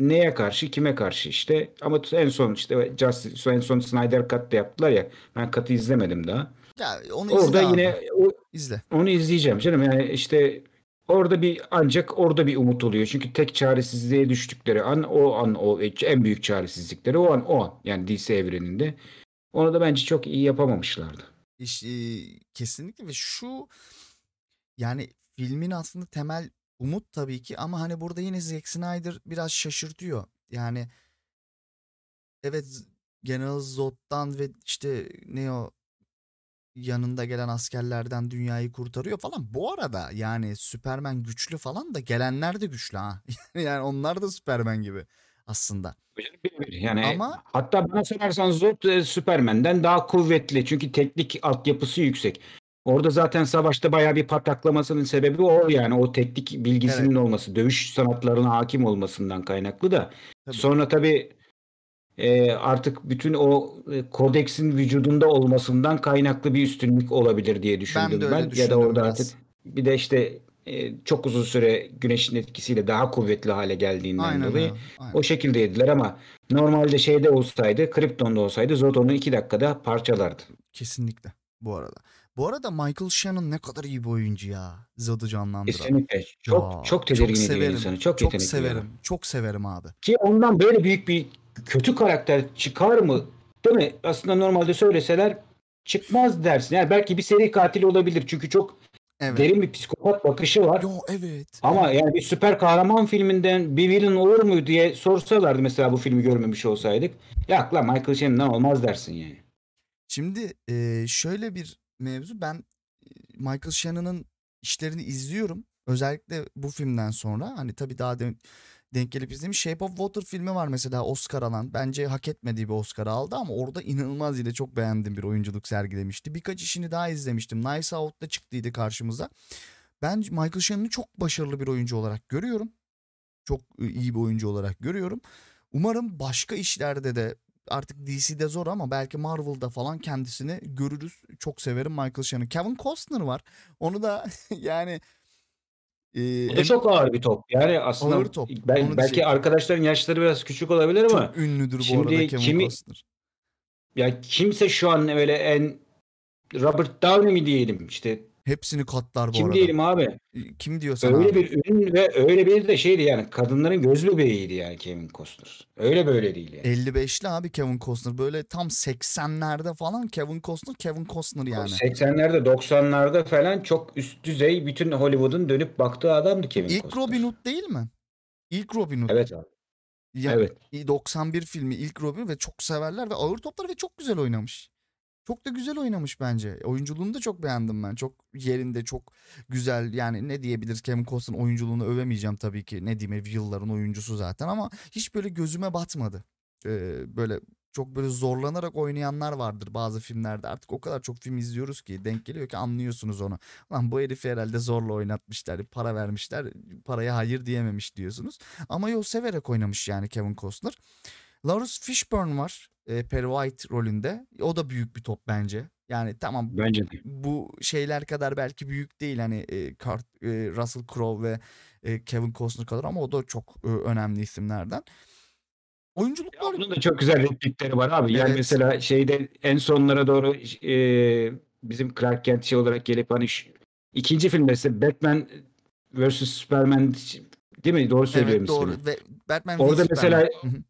B: neye karşı kime karşı işte ama en son işte Justice en son Snyder Cut da yaptılar ya ben katı izlemedim daha.
A: Ya onu orada yine o,
B: izle. Onu izleyeceğim canım yani işte orada bir ancak orada bir umut oluyor. Çünkü tek çaresizliğe düştükleri an o an o en büyük çaresizlikleri o an o an yani DC
A: evreninde. Onu da bence çok iyi yapamamışlardı. İşte, kesinlikle ve şu yani filmin aslında temel umut tabii ki ama hani burada yine Zack Snyder biraz şaşırtıyor. Yani evet General Zod'dan ve işte Neo yanında gelen askerlerden dünyayı kurtarıyor falan. Bu arada yani Superman güçlü falan da gelenler de güçlü ha. yani onlar da Superman gibi aslında. Yani Ama hatta bana
B: sorarsan Zod e, Superman'den daha kuvvetli çünkü teknik altyapısı yüksek. Orada zaten savaşta bayağı bir pataklamasının sebebi o yani o teknik bilgisinin evet. olması, dövüş sanatlarına hakim olmasından kaynaklı da. Tabii. Sonra tabii e, artık bütün o e, kodeksin vücudunda olmasından kaynaklı bir üstünlük olabilir diye düşündüm ben. De ben. Düşündüm ya da orada biraz. artık bir de işte e, çok uzun süre güneşin etkisiyle daha kuvvetli hale geldiğinden aynen dolayı aynen. o şekilde yediler ama normalde şeyde olsaydı, Krypton'da olsaydı Zordon'u iki dakikada parçalardı.
A: Kesinlikle bu arada. Bu arada Michael Shannon ne kadar iyi bir oyuncu ya. Zod'u canlandıran. Kesinlikle. Çok, ya, çok tedirgin çok severim, insanı. Çok, çok severim. Ya. Çok severim abi.
B: Ki ondan böyle büyük bir kötü karakter çıkar mı? Değil mi? Aslında normalde söyleseler çıkmaz dersin. Yani belki bir seri katil olabilir. Çünkü çok Evet. Derin bir psikopat bakışı var. Yo evet. Ama evet. yani bir süper kahraman filminden bir villain olur mu diye sorsalardı mesela bu filmi görmemiş olsaydık. Ya akla Michael Shannon'dan olmaz dersin yani.
A: Şimdi e, şöyle bir mevzu. Ben Michael Shannon'ın işlerini izliyorum. Özellikle bu filmden sonra hani tabii daha de, denk gelip izlemiş Shape of Water filmi var mesela Oscar alan. Bence hak etmediği bir Oscar aldı ama orada inanılmaz yine çok beğendim bir oyunculuk sergilemişti. Birkaç işini daha izlemiştim. Nice Out'ta çıktıydı karşımıza. Ben Michael Shannon'ı çok başarılı bir oyuncu olarak görüyorum. Çok iyi bir oyuncu olarak görüyorum. Umarım başka işlerde de artık DC'de zor ama belki Marvel'da falan kendisini görürüz. Çok severim Michael Shannon. Kevin Costner var. Onu da yani
B: ee, o da çok ağır bir top. Yani aslında ağır top. Ben, belki şey... arkadaşların yaşları biraz küçük olabilir ama çok ünlüdür bu şimdi arada Kevin kimi, Costner. Ya kimse şu an öyle en Robert Downey mi diyelim işte
A: Hepsini katlar bu Kim arada. diyelim abi? Kim diyorsan Öyle abi.
B: bir ürün ve öyle bir de şeydi yani
A: kadınların göz bebeğiydi yani Kevin Costner. Öyle böyle değil yani. 55'li abi Kevin Costner. Böyle tam 80'lerde falan Kevin Costner Kevin Costner yani.
B: 80'lerde 90'larda falan çok üst düzey bütün Hollywood'un dönüp baktığı adamdı Kevin İlk Costner.
A: İlk Robin Hood değil mi? İlk Robin Hood. Evet abi. Yani evet. 91 filmi ilk Robin ve çok severler ve ağır toplar ve çok güzel oynamış. Çok da güzel oynamış bence. Oyunculuğunu da çok beğendim ben. Çok yerinde, çok güzel. Yani ne diyebiliriz Kevin Costner oyunculuğunu övemeyeceğim tabii ki. Ne diyeyim yılların oyuncusu zaten ama hiç böyle gözüme batmadı. Ee, böyle çok böyle zorlanarak oynayanlar vardır bazı filmlerde. Artık o kadar çok film izliyoruz ki denk geliyor ki anlıyorsunuz onu. Lan bu herifi herhalde zorla oynatmışlar, para vermişler, paraya hayır diyememiş diyorsunuz. Ama yo severek oynamış yani Kevin Costner. Lawrence Fishburne var e, Perry White rolünde. E, o da büyük bir top bence. Yani tamam bence de. bu şeyler kadar belki büyük değil hani e, Kurt, e, Russell Crowe ve e, Kevin Costner kadar ama o da çok e, önemli isimlerden. Oyunculuklar... Ya bunun da çok güzel replikleri var abi. Evet. Yani
B: mesela şeyde en sonlara doğru e, bizim Clark Kent şey olarak gelip hani şu, ikinci filmde ise Batman vs Superman değil mi? Doğru söylüyorum evet, doğru.
A: Ve Batman Orada mesela
B: Superman.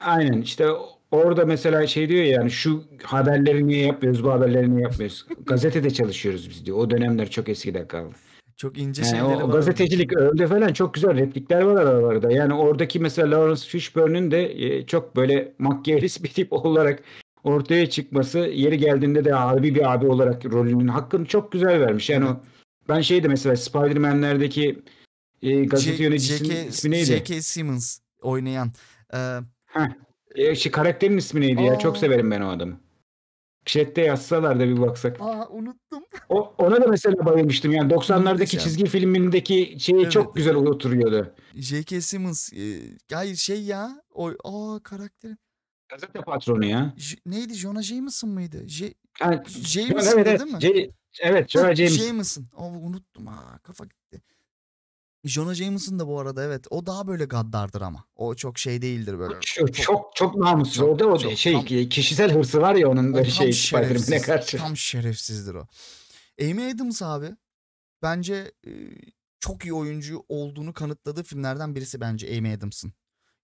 B: aynen işte orada mesela şey diyor ya, yani şu haberleri niye yapmıyoruz bu haberleri niye yapmıyoruz. Gazetede çalışıyoruz biz diyor. O dönemler çok eskide kaldı.
A: Çok ince yani şeyleri o, var. Gazetecilik
B: orada. öldü falan çok güzel replikler var aralarda. Yani oradaki mesela Lawrence Fishburne'ün de e, çok böyle makyerist bir tip olarak ortaya çıkması yeri geldiğinde de abi bir abi olarak rolünün hakkını çok güzel vermiş. Yani o, ben şeydi mesela Spider-Man'lerdeki e, gazete J- yöneticisinin J.K. ismi neydi? J.K.
A: Simmons oynayan. Ee, e, şey, karakterin ismi neydi ya? Çok severim
B: ben o adamı. Chat'te yazsalar da bir baksak.
A: Aa unuttum. O, ona da mesela bayılmıştım. Yani 90'lardaki Unutacağım. çizgi filmindeki şeyi Evet, çok güzel oturuyordu. J.K. Simmons. E, hayır şey ya. O, aa karakterin. Gazete patronu ya. J- neydi? Jonah Jameson mıydı? J- Yani, Jameson evet, evet, değil mi? Ce- evet, Jonah Jameson. Jameson. Aa, unuttum ha. Kafa gitti. Jonah Jameson da bu arada evet. O daha böyle gaddardır ama. O çok şey değildir böyle. Çok çok, çok namussuz. Çok, o da o çok, şey tam, kişisel hırsı var ya onun böyle şey Spider-Man'e karşı. Tam şerefsizdir o. Amy Adams abi bence e, çok iyi oyuncu olduğunu kanıtladığı filmlerden birisi bence Amy Adams'ın.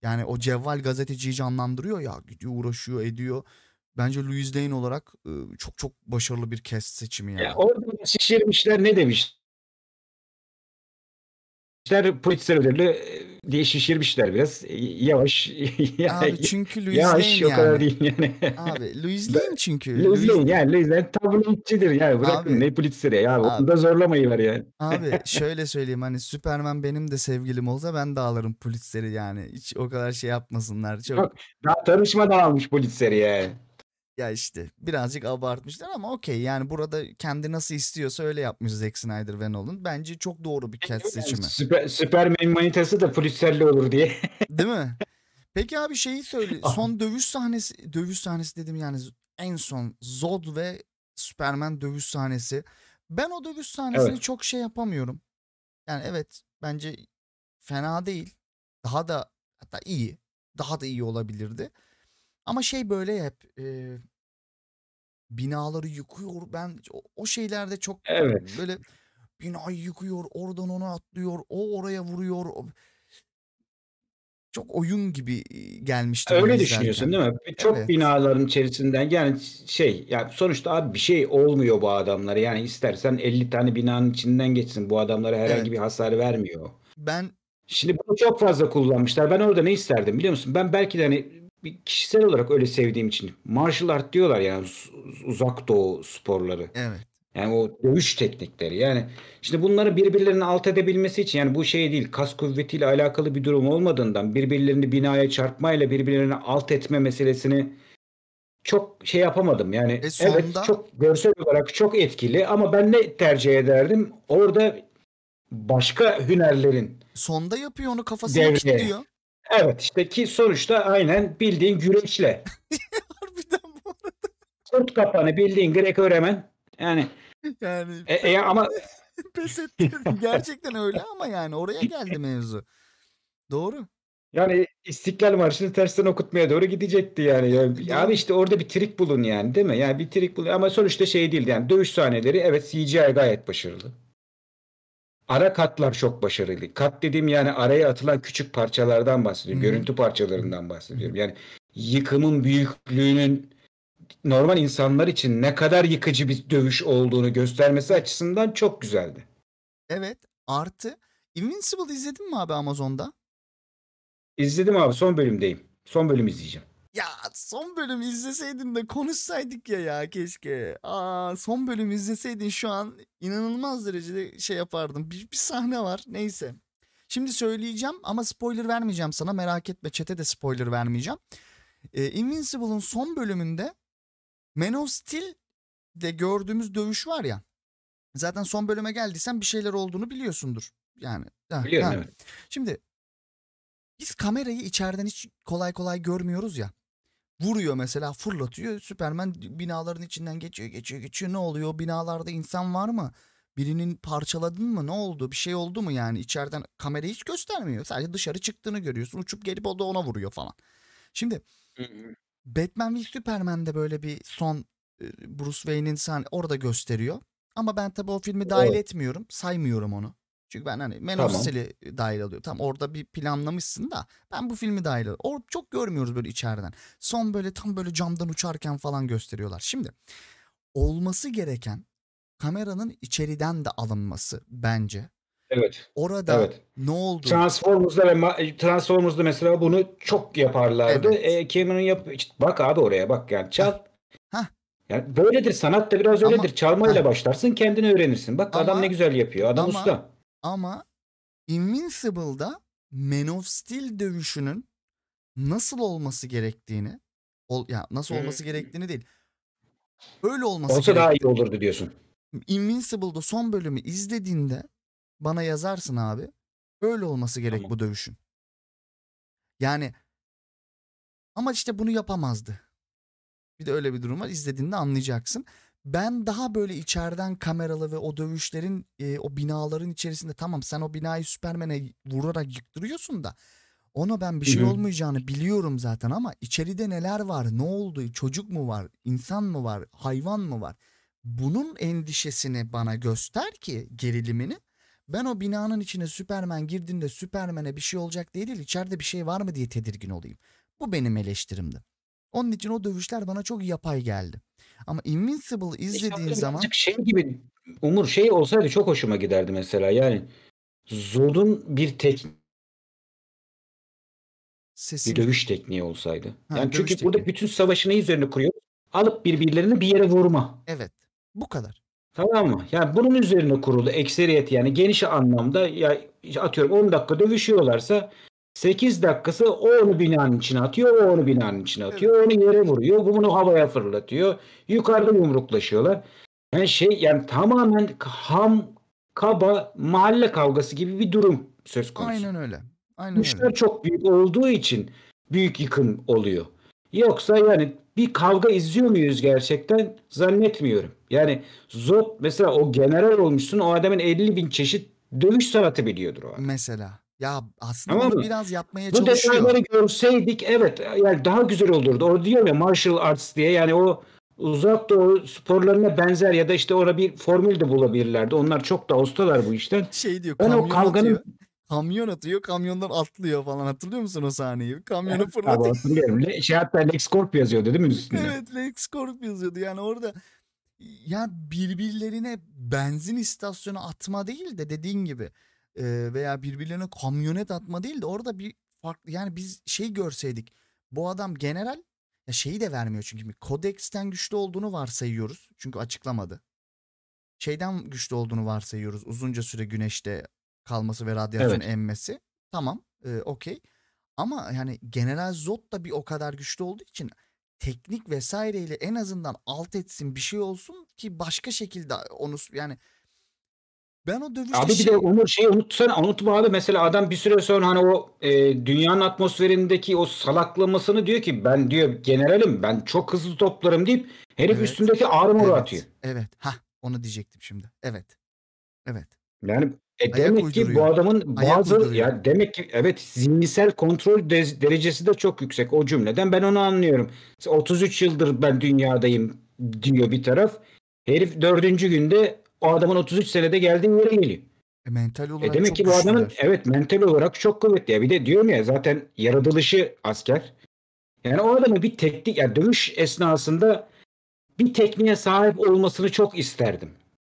A: Yani o cevval gazeteciyi canlandırıyor ya gidiyor uğraşıyor ediyor. Bence Louis Lane olarak e, çok çok başarılı bir cast seçimi yani. Ya orada şişirmişler ne demiş gitmişler Pulitzer ödüllü e,
B: diye şişirmişler biraz. E, yavaş. Abi çünkü Louis yavaş, Lane o kadar değil yani. Abi Louis Lane çünkü. Louis, Louis Lane yani Louis Lane tabloitçidir yani bırakın abi, ne Pulitzer'e ya onu da zorlamayı var yani. abi
A: şöyle söyleyeyim hani Superman benim de sevgilim olsa ben de alırım Pulitzer'i yani. Hiç o kadar şey yapmasınlar. Çok... Yok, daha tanışmadan almış Pulitzer'i yani. Ya işte birazcık abartmışlar ama okey yani burada kendi nasıl istiyorsa öyle yapmış Zack Snyder ve Nolan. Bence çok doğru bir cast seçimi. Süper,
B: Superman manitası da Pulitzel'le olur diye.
A: Değil mi? Peki abi şeyi söyle. Ah. Son dövüş sahnesi, dövüş sahnesi dedim yani en son Zod ve Superman dövüş sahnesi. Ben o dövüş sahnesini evet. çok şey yapamıyorum. Yani evet bence fena değil. Daha da hatta iyi. Daha da iyi olabilirdi. Ama şey böyle hep e, binaları yıkıyor. Ben o, o şeylerde çok Evet. böyle binayı yıkıyor, oradan onu atlıyor, o oraya vuruyor. O- Çok oyun gibi gelmişti Öyle düşünüyorsun değil mi? Çok Evet. binaların
B: içerisinden yani şey yani sonuçta abi bir şey olmuyor bu adamlara. Yani istersen 50 tane binanın içinden geçsin. Bu adamlara herhangi bir hasar vermiyor. Ben Şimdi bunu çok fazla kullanmışlar. Ben orada ne isterdim biliyor musun? Ben belki de hani bir kişisel olarak öyle sevdiğim için martial art diyorlar yani uzak doğu sporları. Evet. Yani o dövüş teknikleri. Yani şimdi bunları birbirlerini alt edebilmesi için yani bu şey değil kas kuvvetiyle alakalı bir durum olmadığından birbirlerini binaya çarpmayla birbirlerini alt etme meselesini çok şey yapamadım. Yani e sonunda... evet çok görsel olarak çok etkili ama ben ne tercih ederdim? Orada başka hünerlerin sonda
A: yapıyor onu kafasına kilitliyor.
B: Evet işte ki sonuçta aynen bildiğin güreşle. Harbiden bu arada. Kurt kapanı bildiğin Grek öğremen. Yani,
A: yani e, e, ama pes ettirdim. Gerçekten öyle ama yani oraya geldi
B: mevzu. Doğru. Yani İstiklal Marşı'nı tersten okutmaya doğru gidecekti yani. yani abi işte orada bir trik bulun yani değil mi? Yani bir trik bulun ama sonuçta şey değil yani dövüş sahneleri evet CGI gayet başarılı. Ara katlar çok başarılı. Kat dediğim yani araya atılan küçük parçalardan bahsediyorum. Hmm. Görüntü parçalarından bahsediyorum. Yani yıkımın büyüklüğünün normal insanlar için ne kadar yıkıcı bir dövüş olduğunu göstermesi açısından
A: çok güzeldi. Evet artı Invincible izledin mi abi Amazon'da? İzledim abi son bölümdeyim. Son bölüm izleyeceğim. Ya son bölüm izleseydin de konuşsaydık ya ya keşke. Aa son bölüm izleseydin şu an inanılmaz derecede şey yapardım. Bir, bir sahne var neyse. Şimdi söyleyeceğim ama spoiler vermeyeceğim sana merak etme çete de spoiler vermeyeceğim. Ee, Invincible'ın son bölümünde Man of Steel'de gördüğümüz dövüş var ya. Zaten son bölüme geldiysen bir şeyler olduğunu biliyorsundur. Yani. Biliyorum ha. evet. Şimdi biz kamerayı içeriden hiç kolay kolay görmüyoruz ya vuruyor mesela fırlatıyor. Superman binaların içinden geçiyor geçiyor geçiyor. Ne oluyor? Binalarda insan var mı? Birinin parçaladın mı? Ne oldu? Bir şey oldu mu yani? içeriden kamera hiç göstermiyor. Sadece dışarı çıktığını görüyorsun. Uçup gelip o da ona vuruyor falan. Şimdi Batman ve Superman'de böyle bir son Bruce Wayne'in sahne orada gösteriyor. Ama ben tabii o filmi dahil evet. etmiyorum. Saymıyorum onu. Çünkü ben hani Man tamam. dahil alıyor. Tam orada bir planlamışsın da ben bu filmi dahil alıyorum. Or çok görmüyoruz böyle içeriden. Son böyle tam böyle camdan uçarken falan gösteriyorlar. Şimdi olması gereken kameranın içeriden de alınması bence.
B: Evet. Orada evet. ne oldu? Transformers'da ve Transformers'da mesela bunu çok yaparlardı. Evet. E, Cameron yap bak abi oraya bak yani çal. Hah. Yani böyledir sanat da biraz ama, öyledir. Çalmayla ha. başlarsın kendini öğrenirsin. Bak ama, adam ne güzel yapıyor. Adam ama, usta.
A: Ama Invincible'da Man of Steel dövüşünün nasıl olması gerektiğini ol, ya nasıl hmm. olması gerektiğini değil. Öyle olması Olsa daha iyi olurdu diyorsun. Invincible'da son bölümü izlediğinde bana yazarsın abi. Öyle olması gerek tamam. bu dövüşün. Yani ama işte bunu yapamazdı. Bir de öyle bir durum var. İzlediğinde anlayacaksın ben daha böyle içeriden kameralı ve o dövüşlerin e, o binaların içerisinde tamam sen o binayı Süpermen'e vurarak yıktırıyorsun da ona ben bir şey olmayacağını biliyorum zaten ama içeride neler var ne oldu çocuk mu var insan mı var hayvan mı var bunun endişesini bana göster ki gerilimini ben o binanın içine Süpermen girdiğinde Süpermen'e bir şey olacak değil, değil içeride bir şey var mı diye tedirgin olayım. Bu benim eleştirimdi. Onun için o dövüşler bana çok yapay geldi. Ama invincible izlediğin işte zaman şey gibi Umur şey olsaydı
B: çok hoşuma giderdi mesela. Yani Zod'un bir tek Sesin... bir dövüş tekniği olsaydı. Ha, yani çünkü tekniği. burada bütün savaşını üzerine kuruyor. Alıp birbirlerini bir yere vurma. Evet. Bu kadar. Tamam mı? Yani bunun üzerine kuruldu ekseriyet yani geniş anlamda ya atıyorum 10 dakika dövüşüyorlarsa 8 dakikası o onu binanın içine atıyor, o onu binanın içine atıyor, onu yere vuruyor, bunu havaya fırlatıyor. Yukarıda yumruklaşıyorlar. Yani şey yani tamamen ham kaba mahalle kavgası gibi bir durum söz konusu. Aynen öyle. Aynen Kuşlar öyle. çok büyük olduğu için büyük yıkım oluyor. Yoksa yani bir kavga izliyor muyuz gerçekten zannetmiyorum. Yani Zot mesela o general olmuşsun o adamın 50 bin çeşit dövüş sanatı biliyordur o adam. Mesela. Ya aslında tamam mı? bunu biraz
A: yapmaya Bu çalışıyor. Bu detayları
B: görseydik evet yani daha güzel olurdu. Orada diyor ya martial arts diye yani o uzak doğu sporlarına benzer ya da işte orada bir formül de bulabilirlerdi. Onlar
A: çok da ustalar bu işten. Şey diyor ben kamyon o kavganın... atıyor. Kamyon atıyor kamyondan atlıyor falan hatırlıyor musun o sahneyi? Kamyonu fırlatıyor. Abi, hatırlıyorum. şey
B: hatta Lex Corp yazıyordu değil mi üstünde?
A: evet Lex Corp yazıyordu yani orada ya yani birbirlerine benzin istasyonu atma değil de dediğin gibi veya birbirlerine kamyonet atma değil de orada bir farklı yani biz şey görseydik bu adam general ya şeyi de vermiyor çünkü bir kodeksten güçlü olduğunu varsayıyoruz çünkü açıklamadı. Şeyden güçlü olduğunu varsayıyoruz uzunca süre güneşte kalması ve radyasyon evet. emmesi. Tamam e, okey ama yani General Zod da bir o kadar güçlü olduğu için teknik vesaireyle en azından alt etsin bir şey olsun ki başka şekilde onu yani ben o dövüşte Abi bir şey... de
B: onu şeyi unutsana unutma abi mesela adam bir süre sonra hani o e, dünyanın atmosferindeki o salaklamasını diyor ki ben diyor generalim ben çok hızlı toplarım deyip herif evet. üstündeki armor'u evet. atıyor.
A: Evet. Ha onu diyecektim şimdi. Evet. Evet.
B: Yani e, demek ki bu adamın bazı ya demek ki evet zihinsel kontrol de, derecesi de çok yüksek o cümleden ben onu anlıyorum. 33 yıldır ben dünyadayım diyor bir taraf. Herif dördüncü günde o adamın 33 senede
A: geldiği yere geliyor. E, mental e, olarak e demek çok ki bu güçlüler. adamın
B: evet mental olarak çok kuvvetli. Ya bir de diyorum ya zaten yaratılışı asker. Yani o adamı bir teknik yani dövüş esnasında bir tekniğe sahip olmasını çok isterdim.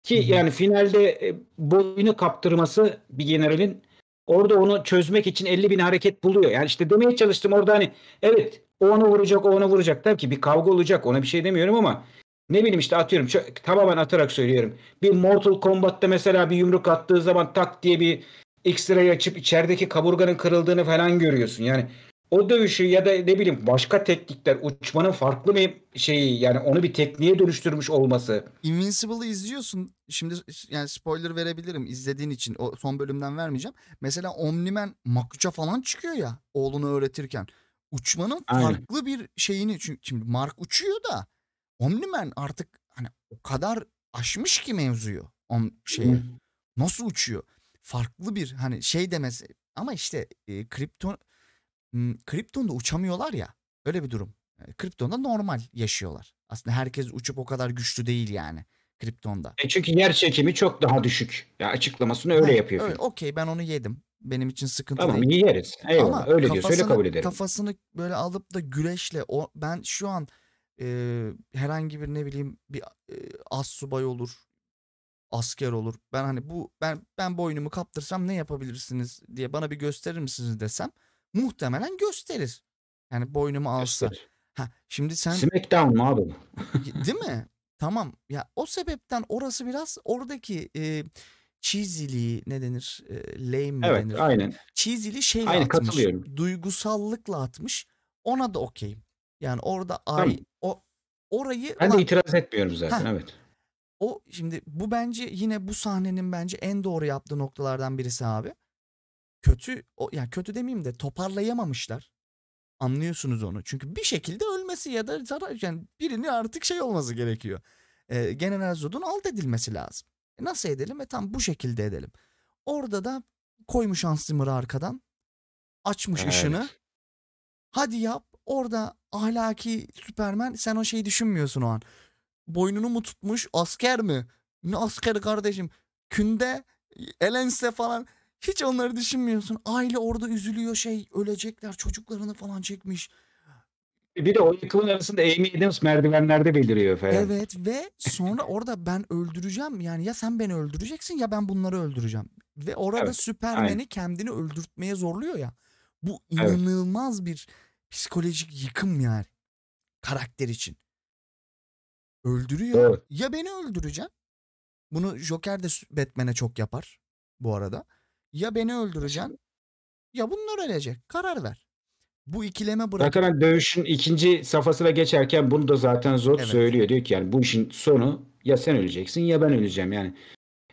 B: Ki Hı-hı. yani finalde e, boyunu kaptırması bir generalin orada onu çözmek için 50 bin hareket buluyor. Yani işte demeye çalıştım orada hani evet o onu vuracak o onu vuracak. Tabii ki bir kavga olacak ona bir şey demiyorum ama ne bileyim işte atıyorum çok, tamamen atarak söylüyorum. Bir Mortal Kombat'ta mesela bir yumruk attığı zaman tak diye bir X-ray açıp içerideki kaburganın kırıldığını falan görüyorsun. Yani o dövüşü ya da ne bileyim başka teknikler uçmanın farklı mı şeyi yani onu bir tekniğe dönüştürmüş olması.
A: Invincible'ı izliyorsun. Şimdi yani spoiler verebilirim izlediğin için. O son bölümden vermeyeceğim. Mesela Omniman Makuça falan çıkıyor ya oğlunu öğretirken. Uçmanın Aynen. farklı bir şeyini çünkü şimdi Mark uçuyor da Omniman artık hani o kadar aşmış ki mevzuyu on şeyi. Nasıl uçuyor? Farklı bir hani şey demesi ama işte e, kripton kriptonda uçamıyorlar ya. Öyle bir durum. E, kriptonda normal yaşıyorlar. Aslında herkes uçup o kadar güçlü değil yani kriptonda. E çünkü yer çekimi
B: çok daha düşük. Ya açıklamasını öyle ha, yapıyor. Öyle,
A: okey ben onu yedim. Benim için sıkıntı tamam, değil. Tamam yeriz. Eyvallah Ama öyle diyor. Söyle kabul ederim. Kafasını böyle alıp da güreşle o ben şu an e, herhangi bir ne bileyim bir e, as subay olur asker olur. Ben hani bu ben ben boynumu kaptırsam ne yapabilirsiniz diye bana bir gösterir misiniz desem muhtemelen gösterir. Yani boynumu alsa. Ha, şimdi sen Smackdown mı abi? değil mi? Tamam. Ya o sebepten orası biraz oradaki e, cheesy'liği ne denir? E, lame mi evet, denir? Evet, aynen. Cheesy'liği şeyle aynen, atmış. Duygusallıkla atmış. Ona da okeyim. Yani orada ay Orayı Ben ulan, itiraz etmiyorum zaten heh, evet. O şimdi bu bence yine bu sahnenin bence en doğru yaptığı noktalardan birisi abi. Kötü o ya yani kötü demeyeyim de toparlayamamışlar. Anlıyorsunuz onu. Çünkü bir şekilde ölmesi ya da zarar yani birini artık şey olması gerekiyor. Ee, General Zod'un alt edilmesi lazım. E nasıl edelim? E tam bu şekilde edelim. Orada da koymuş Hans Zimmer'ı arkadan. Açmış evet. ışını. Hadi yap. Orada ahlaki Süpermen sen o şeyi düşünmüyorsun o an. Boynunu mu tutmuş asker mi? Ne asker kardeşim? Künde, Elense falan hiç onları düşünmüyorsun. Aile orada üzülüyor şey ölecekler çocuklarını falan çekmiş.
B: E, bir de o yıkımın arasında Amy Adams merdivenlerde beliriyor falan. Evet
A: ve sonra orada ben öldüreceğim. Yani ya sen beni öldüreceksin ya ben bunları öldüreceğim. Ve orada evet, Süpermen'i kendini öldürtmeye zorluyor ya. Bu inanılmaz evet. bir psikolojik yıkım yani karakter için. Öldürüyor. Evet. Ya beni öldüreceksin. Bunu Joker de Batman'e çok yapar bu arada. Ya beni öldüreceksin ya bunlar ölecek. Karar ver. Bu ikileme bırak. Zaten hani dövüşün ikinci safhasına geçerken bunu da zaten
B: zor evet. söylüyor. Diyor ki yani bu işin sonu ya sen öleceksin ya ben öleceğim yani.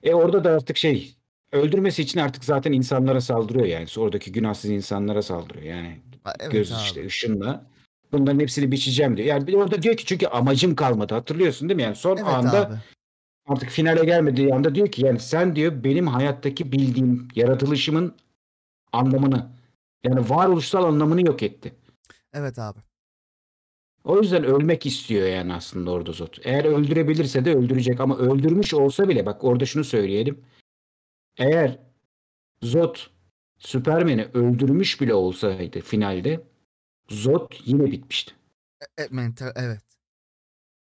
B: E orada da artık şey öldürmesi için artık zaten insanlara saldırıyor yani. Oradaki günahsız insanlara saldırıyor yani. Evet Göz abi. işte ışınla. Bunların hepsini biçeceğim diyor. Yani orada diyor ki çünkü amacım kalmadı. Hatırlıyorsun değil mi? Yani son evet anda abi. artık finale gelmediği anda diyor ki yani sen diyor benim hayattaki bildiğim yaratılışımın anlamını yani varoluşsal anlamını yok etti.
A: Evet abi. O yüzden ölmek istiyor yani
B: aslında orada Zot. Eğer öldürebilirse de öldürecek ama öldürmüş olsa bile bak orada şunu söyleyelim. Eğer Zot Superman'i öldürmüş bile olsaydı finalde Zod yine bitmişti.
A: E, e, mental evet.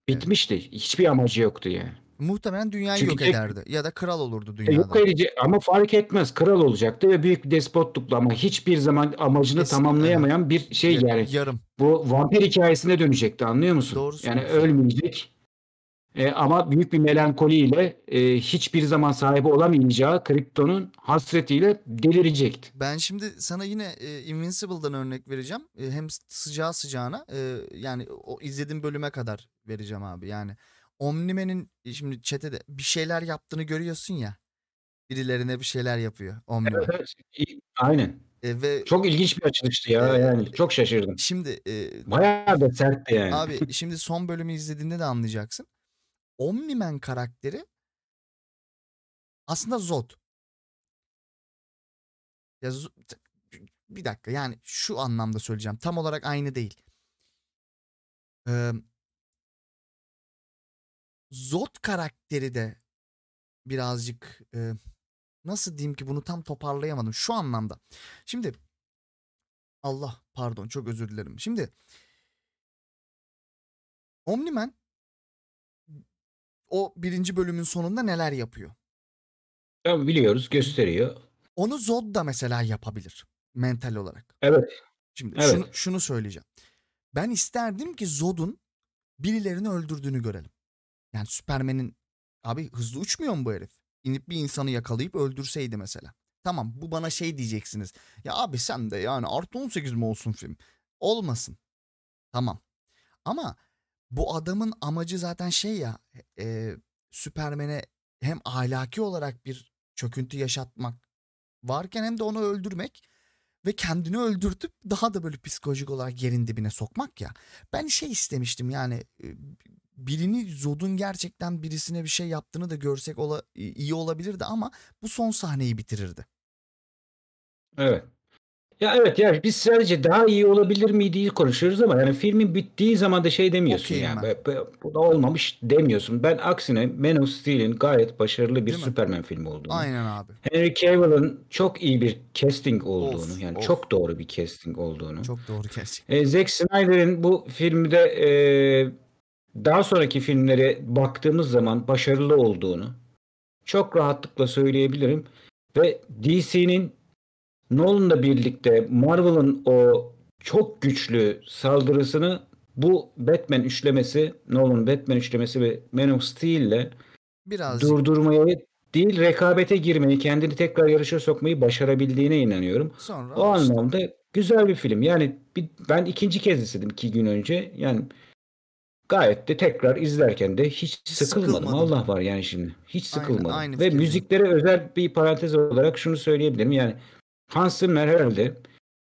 B: Bitmişti. Hiçbir amacı yoktu yani.
A: Muhtemelen dünyayı Çünkü yok şey- ederdi ya da kral olurdu e, dünyada. Yok
B: edici ama fark etmez. Kral olacaktı ve büyük bir despotluktu ama hiçbir zaman amacını Kesinlikle. tamamlayamayan bir şey yani. Yarım. Bu vampir hikayesine dönecekti anlıyor musun? Doğru. yani musun? ölmeyecek e, ama büyük bir melankoliyle e, hiçbir zaman sahibi olamayacağı kriptonun hasretiyle delirecekti.
A: Ben şimdi sana yine e, Invincible'dan örnek vereceğim. E, hem sıcağı sıcağına e, yani o izlediğim bölüme kadar vereceğim abi. Yani Omnime'nin e, şimdi çetede bir şeyler yaptığını görüyorsun ya. Birilerine bir şeyler yapıyor Omnime. Evet, aynen. E, ve çok ilginç bir açılıştı ya e, yani çok şaşırdım. Şimdi e, bayağı da sertti yani. Abi şimdi son bölümü izlediğinde de anlayacaksın. Omniman karakteri aslında Zod. Ya, bir dakika yani şu anlamda söyleyeceğim. Tam olarak aynı değil. Ee, Zod karakteri de birazcık e, nasıl diyeyim ki bunu tam toparlayamadım şu anlamda. Şimdi Allah pardon çok özür dilerim. Şimdi Omniman o birinci bölümün sonunda neler yapıyor. Ya biliyoruz gösteriyor. Onu Zod da mesela yapabilir mental olarak. Evet. Şimdi evet. Şunu, şunu söyleyeceğim. Ben isterdim ki Zod'un birilerini öldürdüğünü görelim. Yani Süpermen'in abi hızlı uçmuyor mu bu herif? İnip bir insanı yakalayıp öldürseydi mesela. Tamam bu bana şey diyeceksiniz. Ya abi sen de yani artı 18 mi olsun film? Olmasın. Tamam. Ama bu adamın amacı zaten şey ya e, Süpermen'e hem ahlaki olarak bir çöküntü yaşatmak varken hem de onu öldürmek ve kendini öldürtüp daha da böyle psikolojik olarak yerin dibine sokmak ya. Ben şey istemiştim yani e, birini Zod'un gerçekten birisine bir şey yaptığını da görsek ola, iyi olabilirdi ama bu son sahneyi bitirirdi. Evet. Ya evet ya
B: biz sadece daha iyi olabilir miydi konuşuyoruz ama yani filmin bittiği zaman da şey demiyorsun Okeyim yani. Ben. Bu da olmamış demiyorsun. Ben aksine Man of Steel'in gayet başarılı bir Değil Superman mi? filmi olduğunu. Aynen abi. Henry Cavill'ın çok iyi bir casting olduğunu of, yani of. çok doğru bir casting olduğunu. Çok doğru casting. E, Zack Snyder'in bu filmde e, daha sonraki filmlere baktığımız zaman başarılı olduğunu çok rahatlıkla söyleyebilirim ve DC'nin Nolan'la birlikte Marvel'ın o çok güçlü saldırısını bu Batman üçlemesi, Nolan Batman üçlemesi ve Man of Steel ile
A: Biraz durdurmaya
B: değil rekabete girmeyi, kendini tekrar yarışa sokmayı başarabildiğine inanıyorum. Sonra o işte. anlamda güzel bir film. Yani bir, ben ikinci kez izledim iki gün önce. Yani gayet de tekrar izlerken de hiç sıkılmadım. sıkılmadım. Allah var yani şimdi. Hiç sıkılmadım. Aynı, aynı Ve müziklere özel bir parantez olarak şunu söyleyebilirim. Yani Hans Zimmer herhalde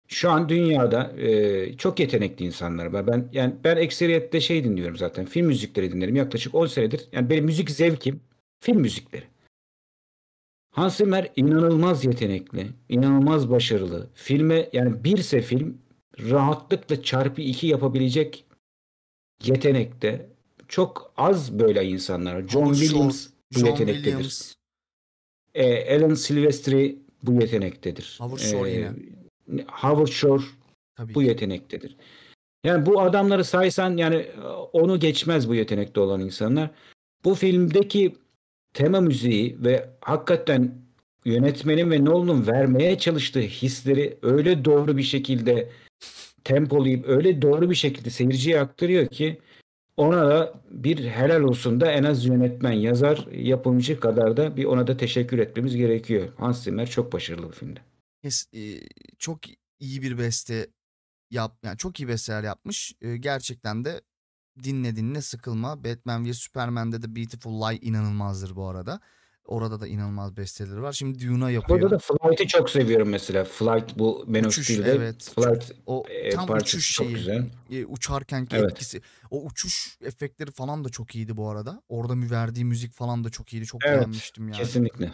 B: şu an dünyada e, çok yetenekli insanlar var. Ben yani ben ekseriyette şey dinliyorum zaten. Film müzikleri dinlerim yaklaşık 10 senedir. Yani benim müzik zevkim film müzikleri. Hans Zimmer inanılmaz yetenekli, inanılmaz başarılı. Filme yani birse film rahatlıkla çarpı iki yapabilecek yetenekte çok az böyle insanlar. John Williams John, bu yetenektedir. Williams. E, Alan Silvestri bu yetenektedir. Howard Shore ee, yine. Howard Shore bu yetenektedir. Yani bu adamları saysan yani e, onu geçmez bu yetenekte olan insanlar. Bu filmdeki tema müziği ve hakikaten yönetmenin ve Nolan'ın vermeye çalıştığı hisleri öyle doğru bir şekilde tempolayıp öyle doğru bir şekilde seyirciye aktarıyor ki ona da bir helal olsun da en az yönetmen, yazar, yapımcı kadar da bir ona da teşekkür etmemiz gerekiyor. Hans Zimmer çok başarılı bir filmde.
A: Kes, e, çok iyi bir beste yap yani çok iyi besteler yapmış. E, gerçekten de dinle dinle sıkılma. Batman ve Superman'de de Beautiful Lie inanılmazdır bu arada. Orada da inanılmaz besteleri var. Şimdi Dune'a yapıyor. Orada da
B: Flight'i çok seviyorum mesela. Flight bu Men uçuş, Evet. Flight o e, tam parçası uçuş çok güzel.
A: E, uçarken ki evet. etkisi. O uçuş efektleri falan da çok iyiydi bu arada. Orada mü verdiği müzik falan da çok iyiydi. Çok evet, beğenmiştim yani. Kesinlikle.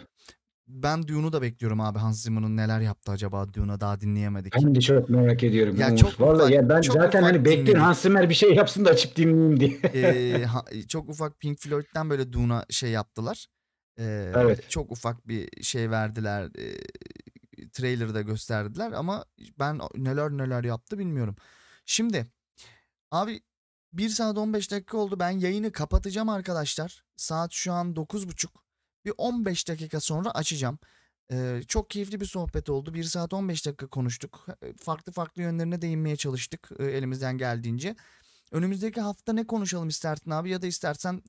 A: Ben Dune'u da bekliyorum abi Hans Zimmer'ın neler yaptı acaba Dune'a daha dinleyemedik. Ben de çok
B: merak ediyorum. Ya çok Vallahi ufak, ya ben zaten hani bekliyorum Hans Zimmer bir şey yapsın da açıp dinleyeyim diye. ee, ha,
A: çok ufak Pink Floyd'den böyle Dune'a şey yaptılar evet. Çok ufak bir şey verdiler. E, trailer'da gösterdiler ama ben neler neler yaptı bilmiyorum. Şimdi abi 1 saat 15 dakika oldu. Ben yayını kapatacağım arkadaşlar. Saat şu an 9.30. Bir 15 dakika sonra açacağım. Ee, çok keyifli bir sohbet oldu. 1 saat 15 dakika konuştuk. E, farklı farklı yönlerine değinmeye çalıştık e, elimizden geldiğince. Önümüzdeki hafta ne konuşalım istersen abi ya da istersen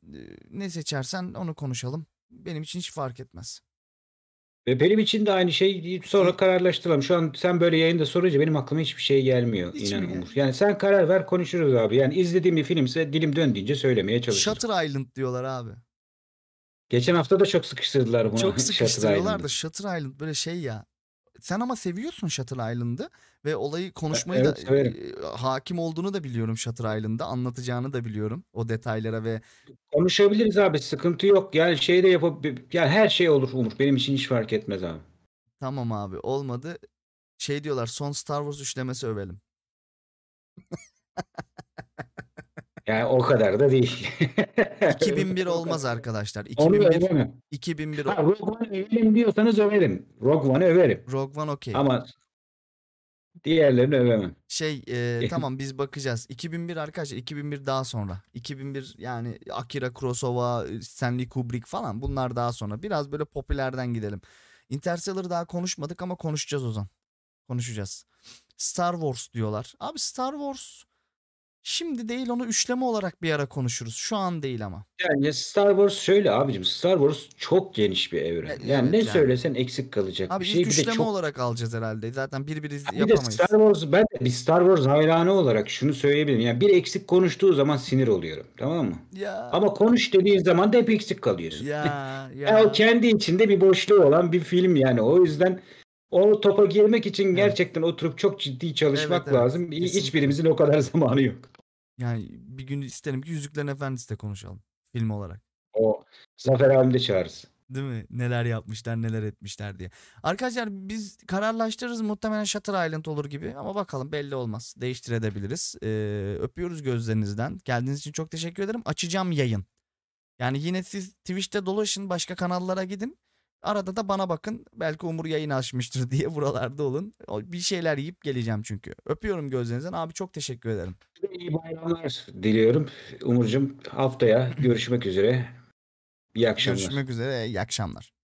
A: ne seçersen onu konuşalım benim için hiç fark etmez.
B: Ve benim için de aynı şey sonra kararlaştıralım. Şu an sen böyle yayında sorunca benim aklıma hiçbir şey gelmiyor hiç inan şey Umur. Yani sen karar ver konuşuruz abi. Yani izlediğim bir filmse dilim döndüğünce söylemeye
A: çalışırım. Shutter Island diyorlar abi. Geçen hafta da çok sıkıştırdılar bunu. Çok sıkıştırıyorlar Shutter da Shutter Island böyle şey ya sen ama seviyorsun Shutter Island'ı ve olayı e, konuşmayı evet, da severim. E, e, hakim olduğunu da biliyorum Shutter Island'da anlatacağını da biliyorum o detaylara ve konuşabiliriz abi sıkıntı yok. Yani şey de yapıp yani her şey olur Umur. Benim için hiç fark etmez abi. Tamam abi olmadı. Şey diyorlar son Star Wars üçlemesi övelim. Yani o kadar da değil. 2001 olmaz arkadaşlar. 2001, Onu 2001 ha, Rogue One
B: överim diyorsanız överim. Rogue One'ı överim.
A: Rogue One okey. Ama
B: diğerlerini övemem.
A: Şey e, tamam biz bakacağız. 2001 arkadaşlar 2001 daha sonra. 2001 yani Akira Kurosawa, e, Stanley Kubrick falan bunlar daha sonra. Biraz böyle popülerden gidelim. Interstellar daha konuşmadık ama konuşacağız o zaman. Konuşacağız. Star Wars diyorlar. Abi Star Wars Şimdi değil onu üçleme olarak bir ara konuşuruz. Şu an değil ama.
B: Yani Star Wars şöyle abicim Star Wars çok geniş bir evren. Evet, yani ne yani. söylesen eksik kalacak Abi bir şey. Abi üçleme çok...
A: olarak alacağız herhalde. Zaten birbiriz bir yapamayız. Bir Star Wars
B: ben de bir Star Wars hayranı olarak şunu söyleyebilirim. Yani bir eksik konuştuğu zaman sinir oluyorum. Tamam mı? Ya. Ama konuş dediğin zaman da hep eksik kalıyorsun. Ya, ya. yani o kendi içinde bir boşluğu olan bir film yani. O yüzden o topa girmek için gerçekten evet. oturup çok ciddi çalışmak evet, evet. lazım. Kesinlikle. Hiçbirimizin
A: o kadar zamanı yok. Yani bir gün isterim ki Yüzüklerin Efendisi de konuşalım film olarak. O Zafer abi de çağırırız. Değil mi? Neler yapmışlar neler etmişler diye. Arkadaşlar biz kararlaştırırız muhtemelen Shutter Island olur gibi ama bakalım belli olmaz. Değiştirebiliriz. Ee, öpüyoruz gözlerinizden. Geldiğiniz için çok teşekkür ederim. Açacağım yayın. Yani yine siz Twitch'te dolaşın başka kanallara gidin. Arada da bana bakın. Belki Umur yayın açmıştır diye buralarda olun. Bir şeyler yiyip geleceğim çünkü. Öpüyorum gözlerinizden. Abi çok teşekkür ederim. İyi bayramlar diliyorum.
B: Umurcum haftaya görüşmek üzere. İyi akşamlar. Görüşmek
A: üzere. İyi akşamlar.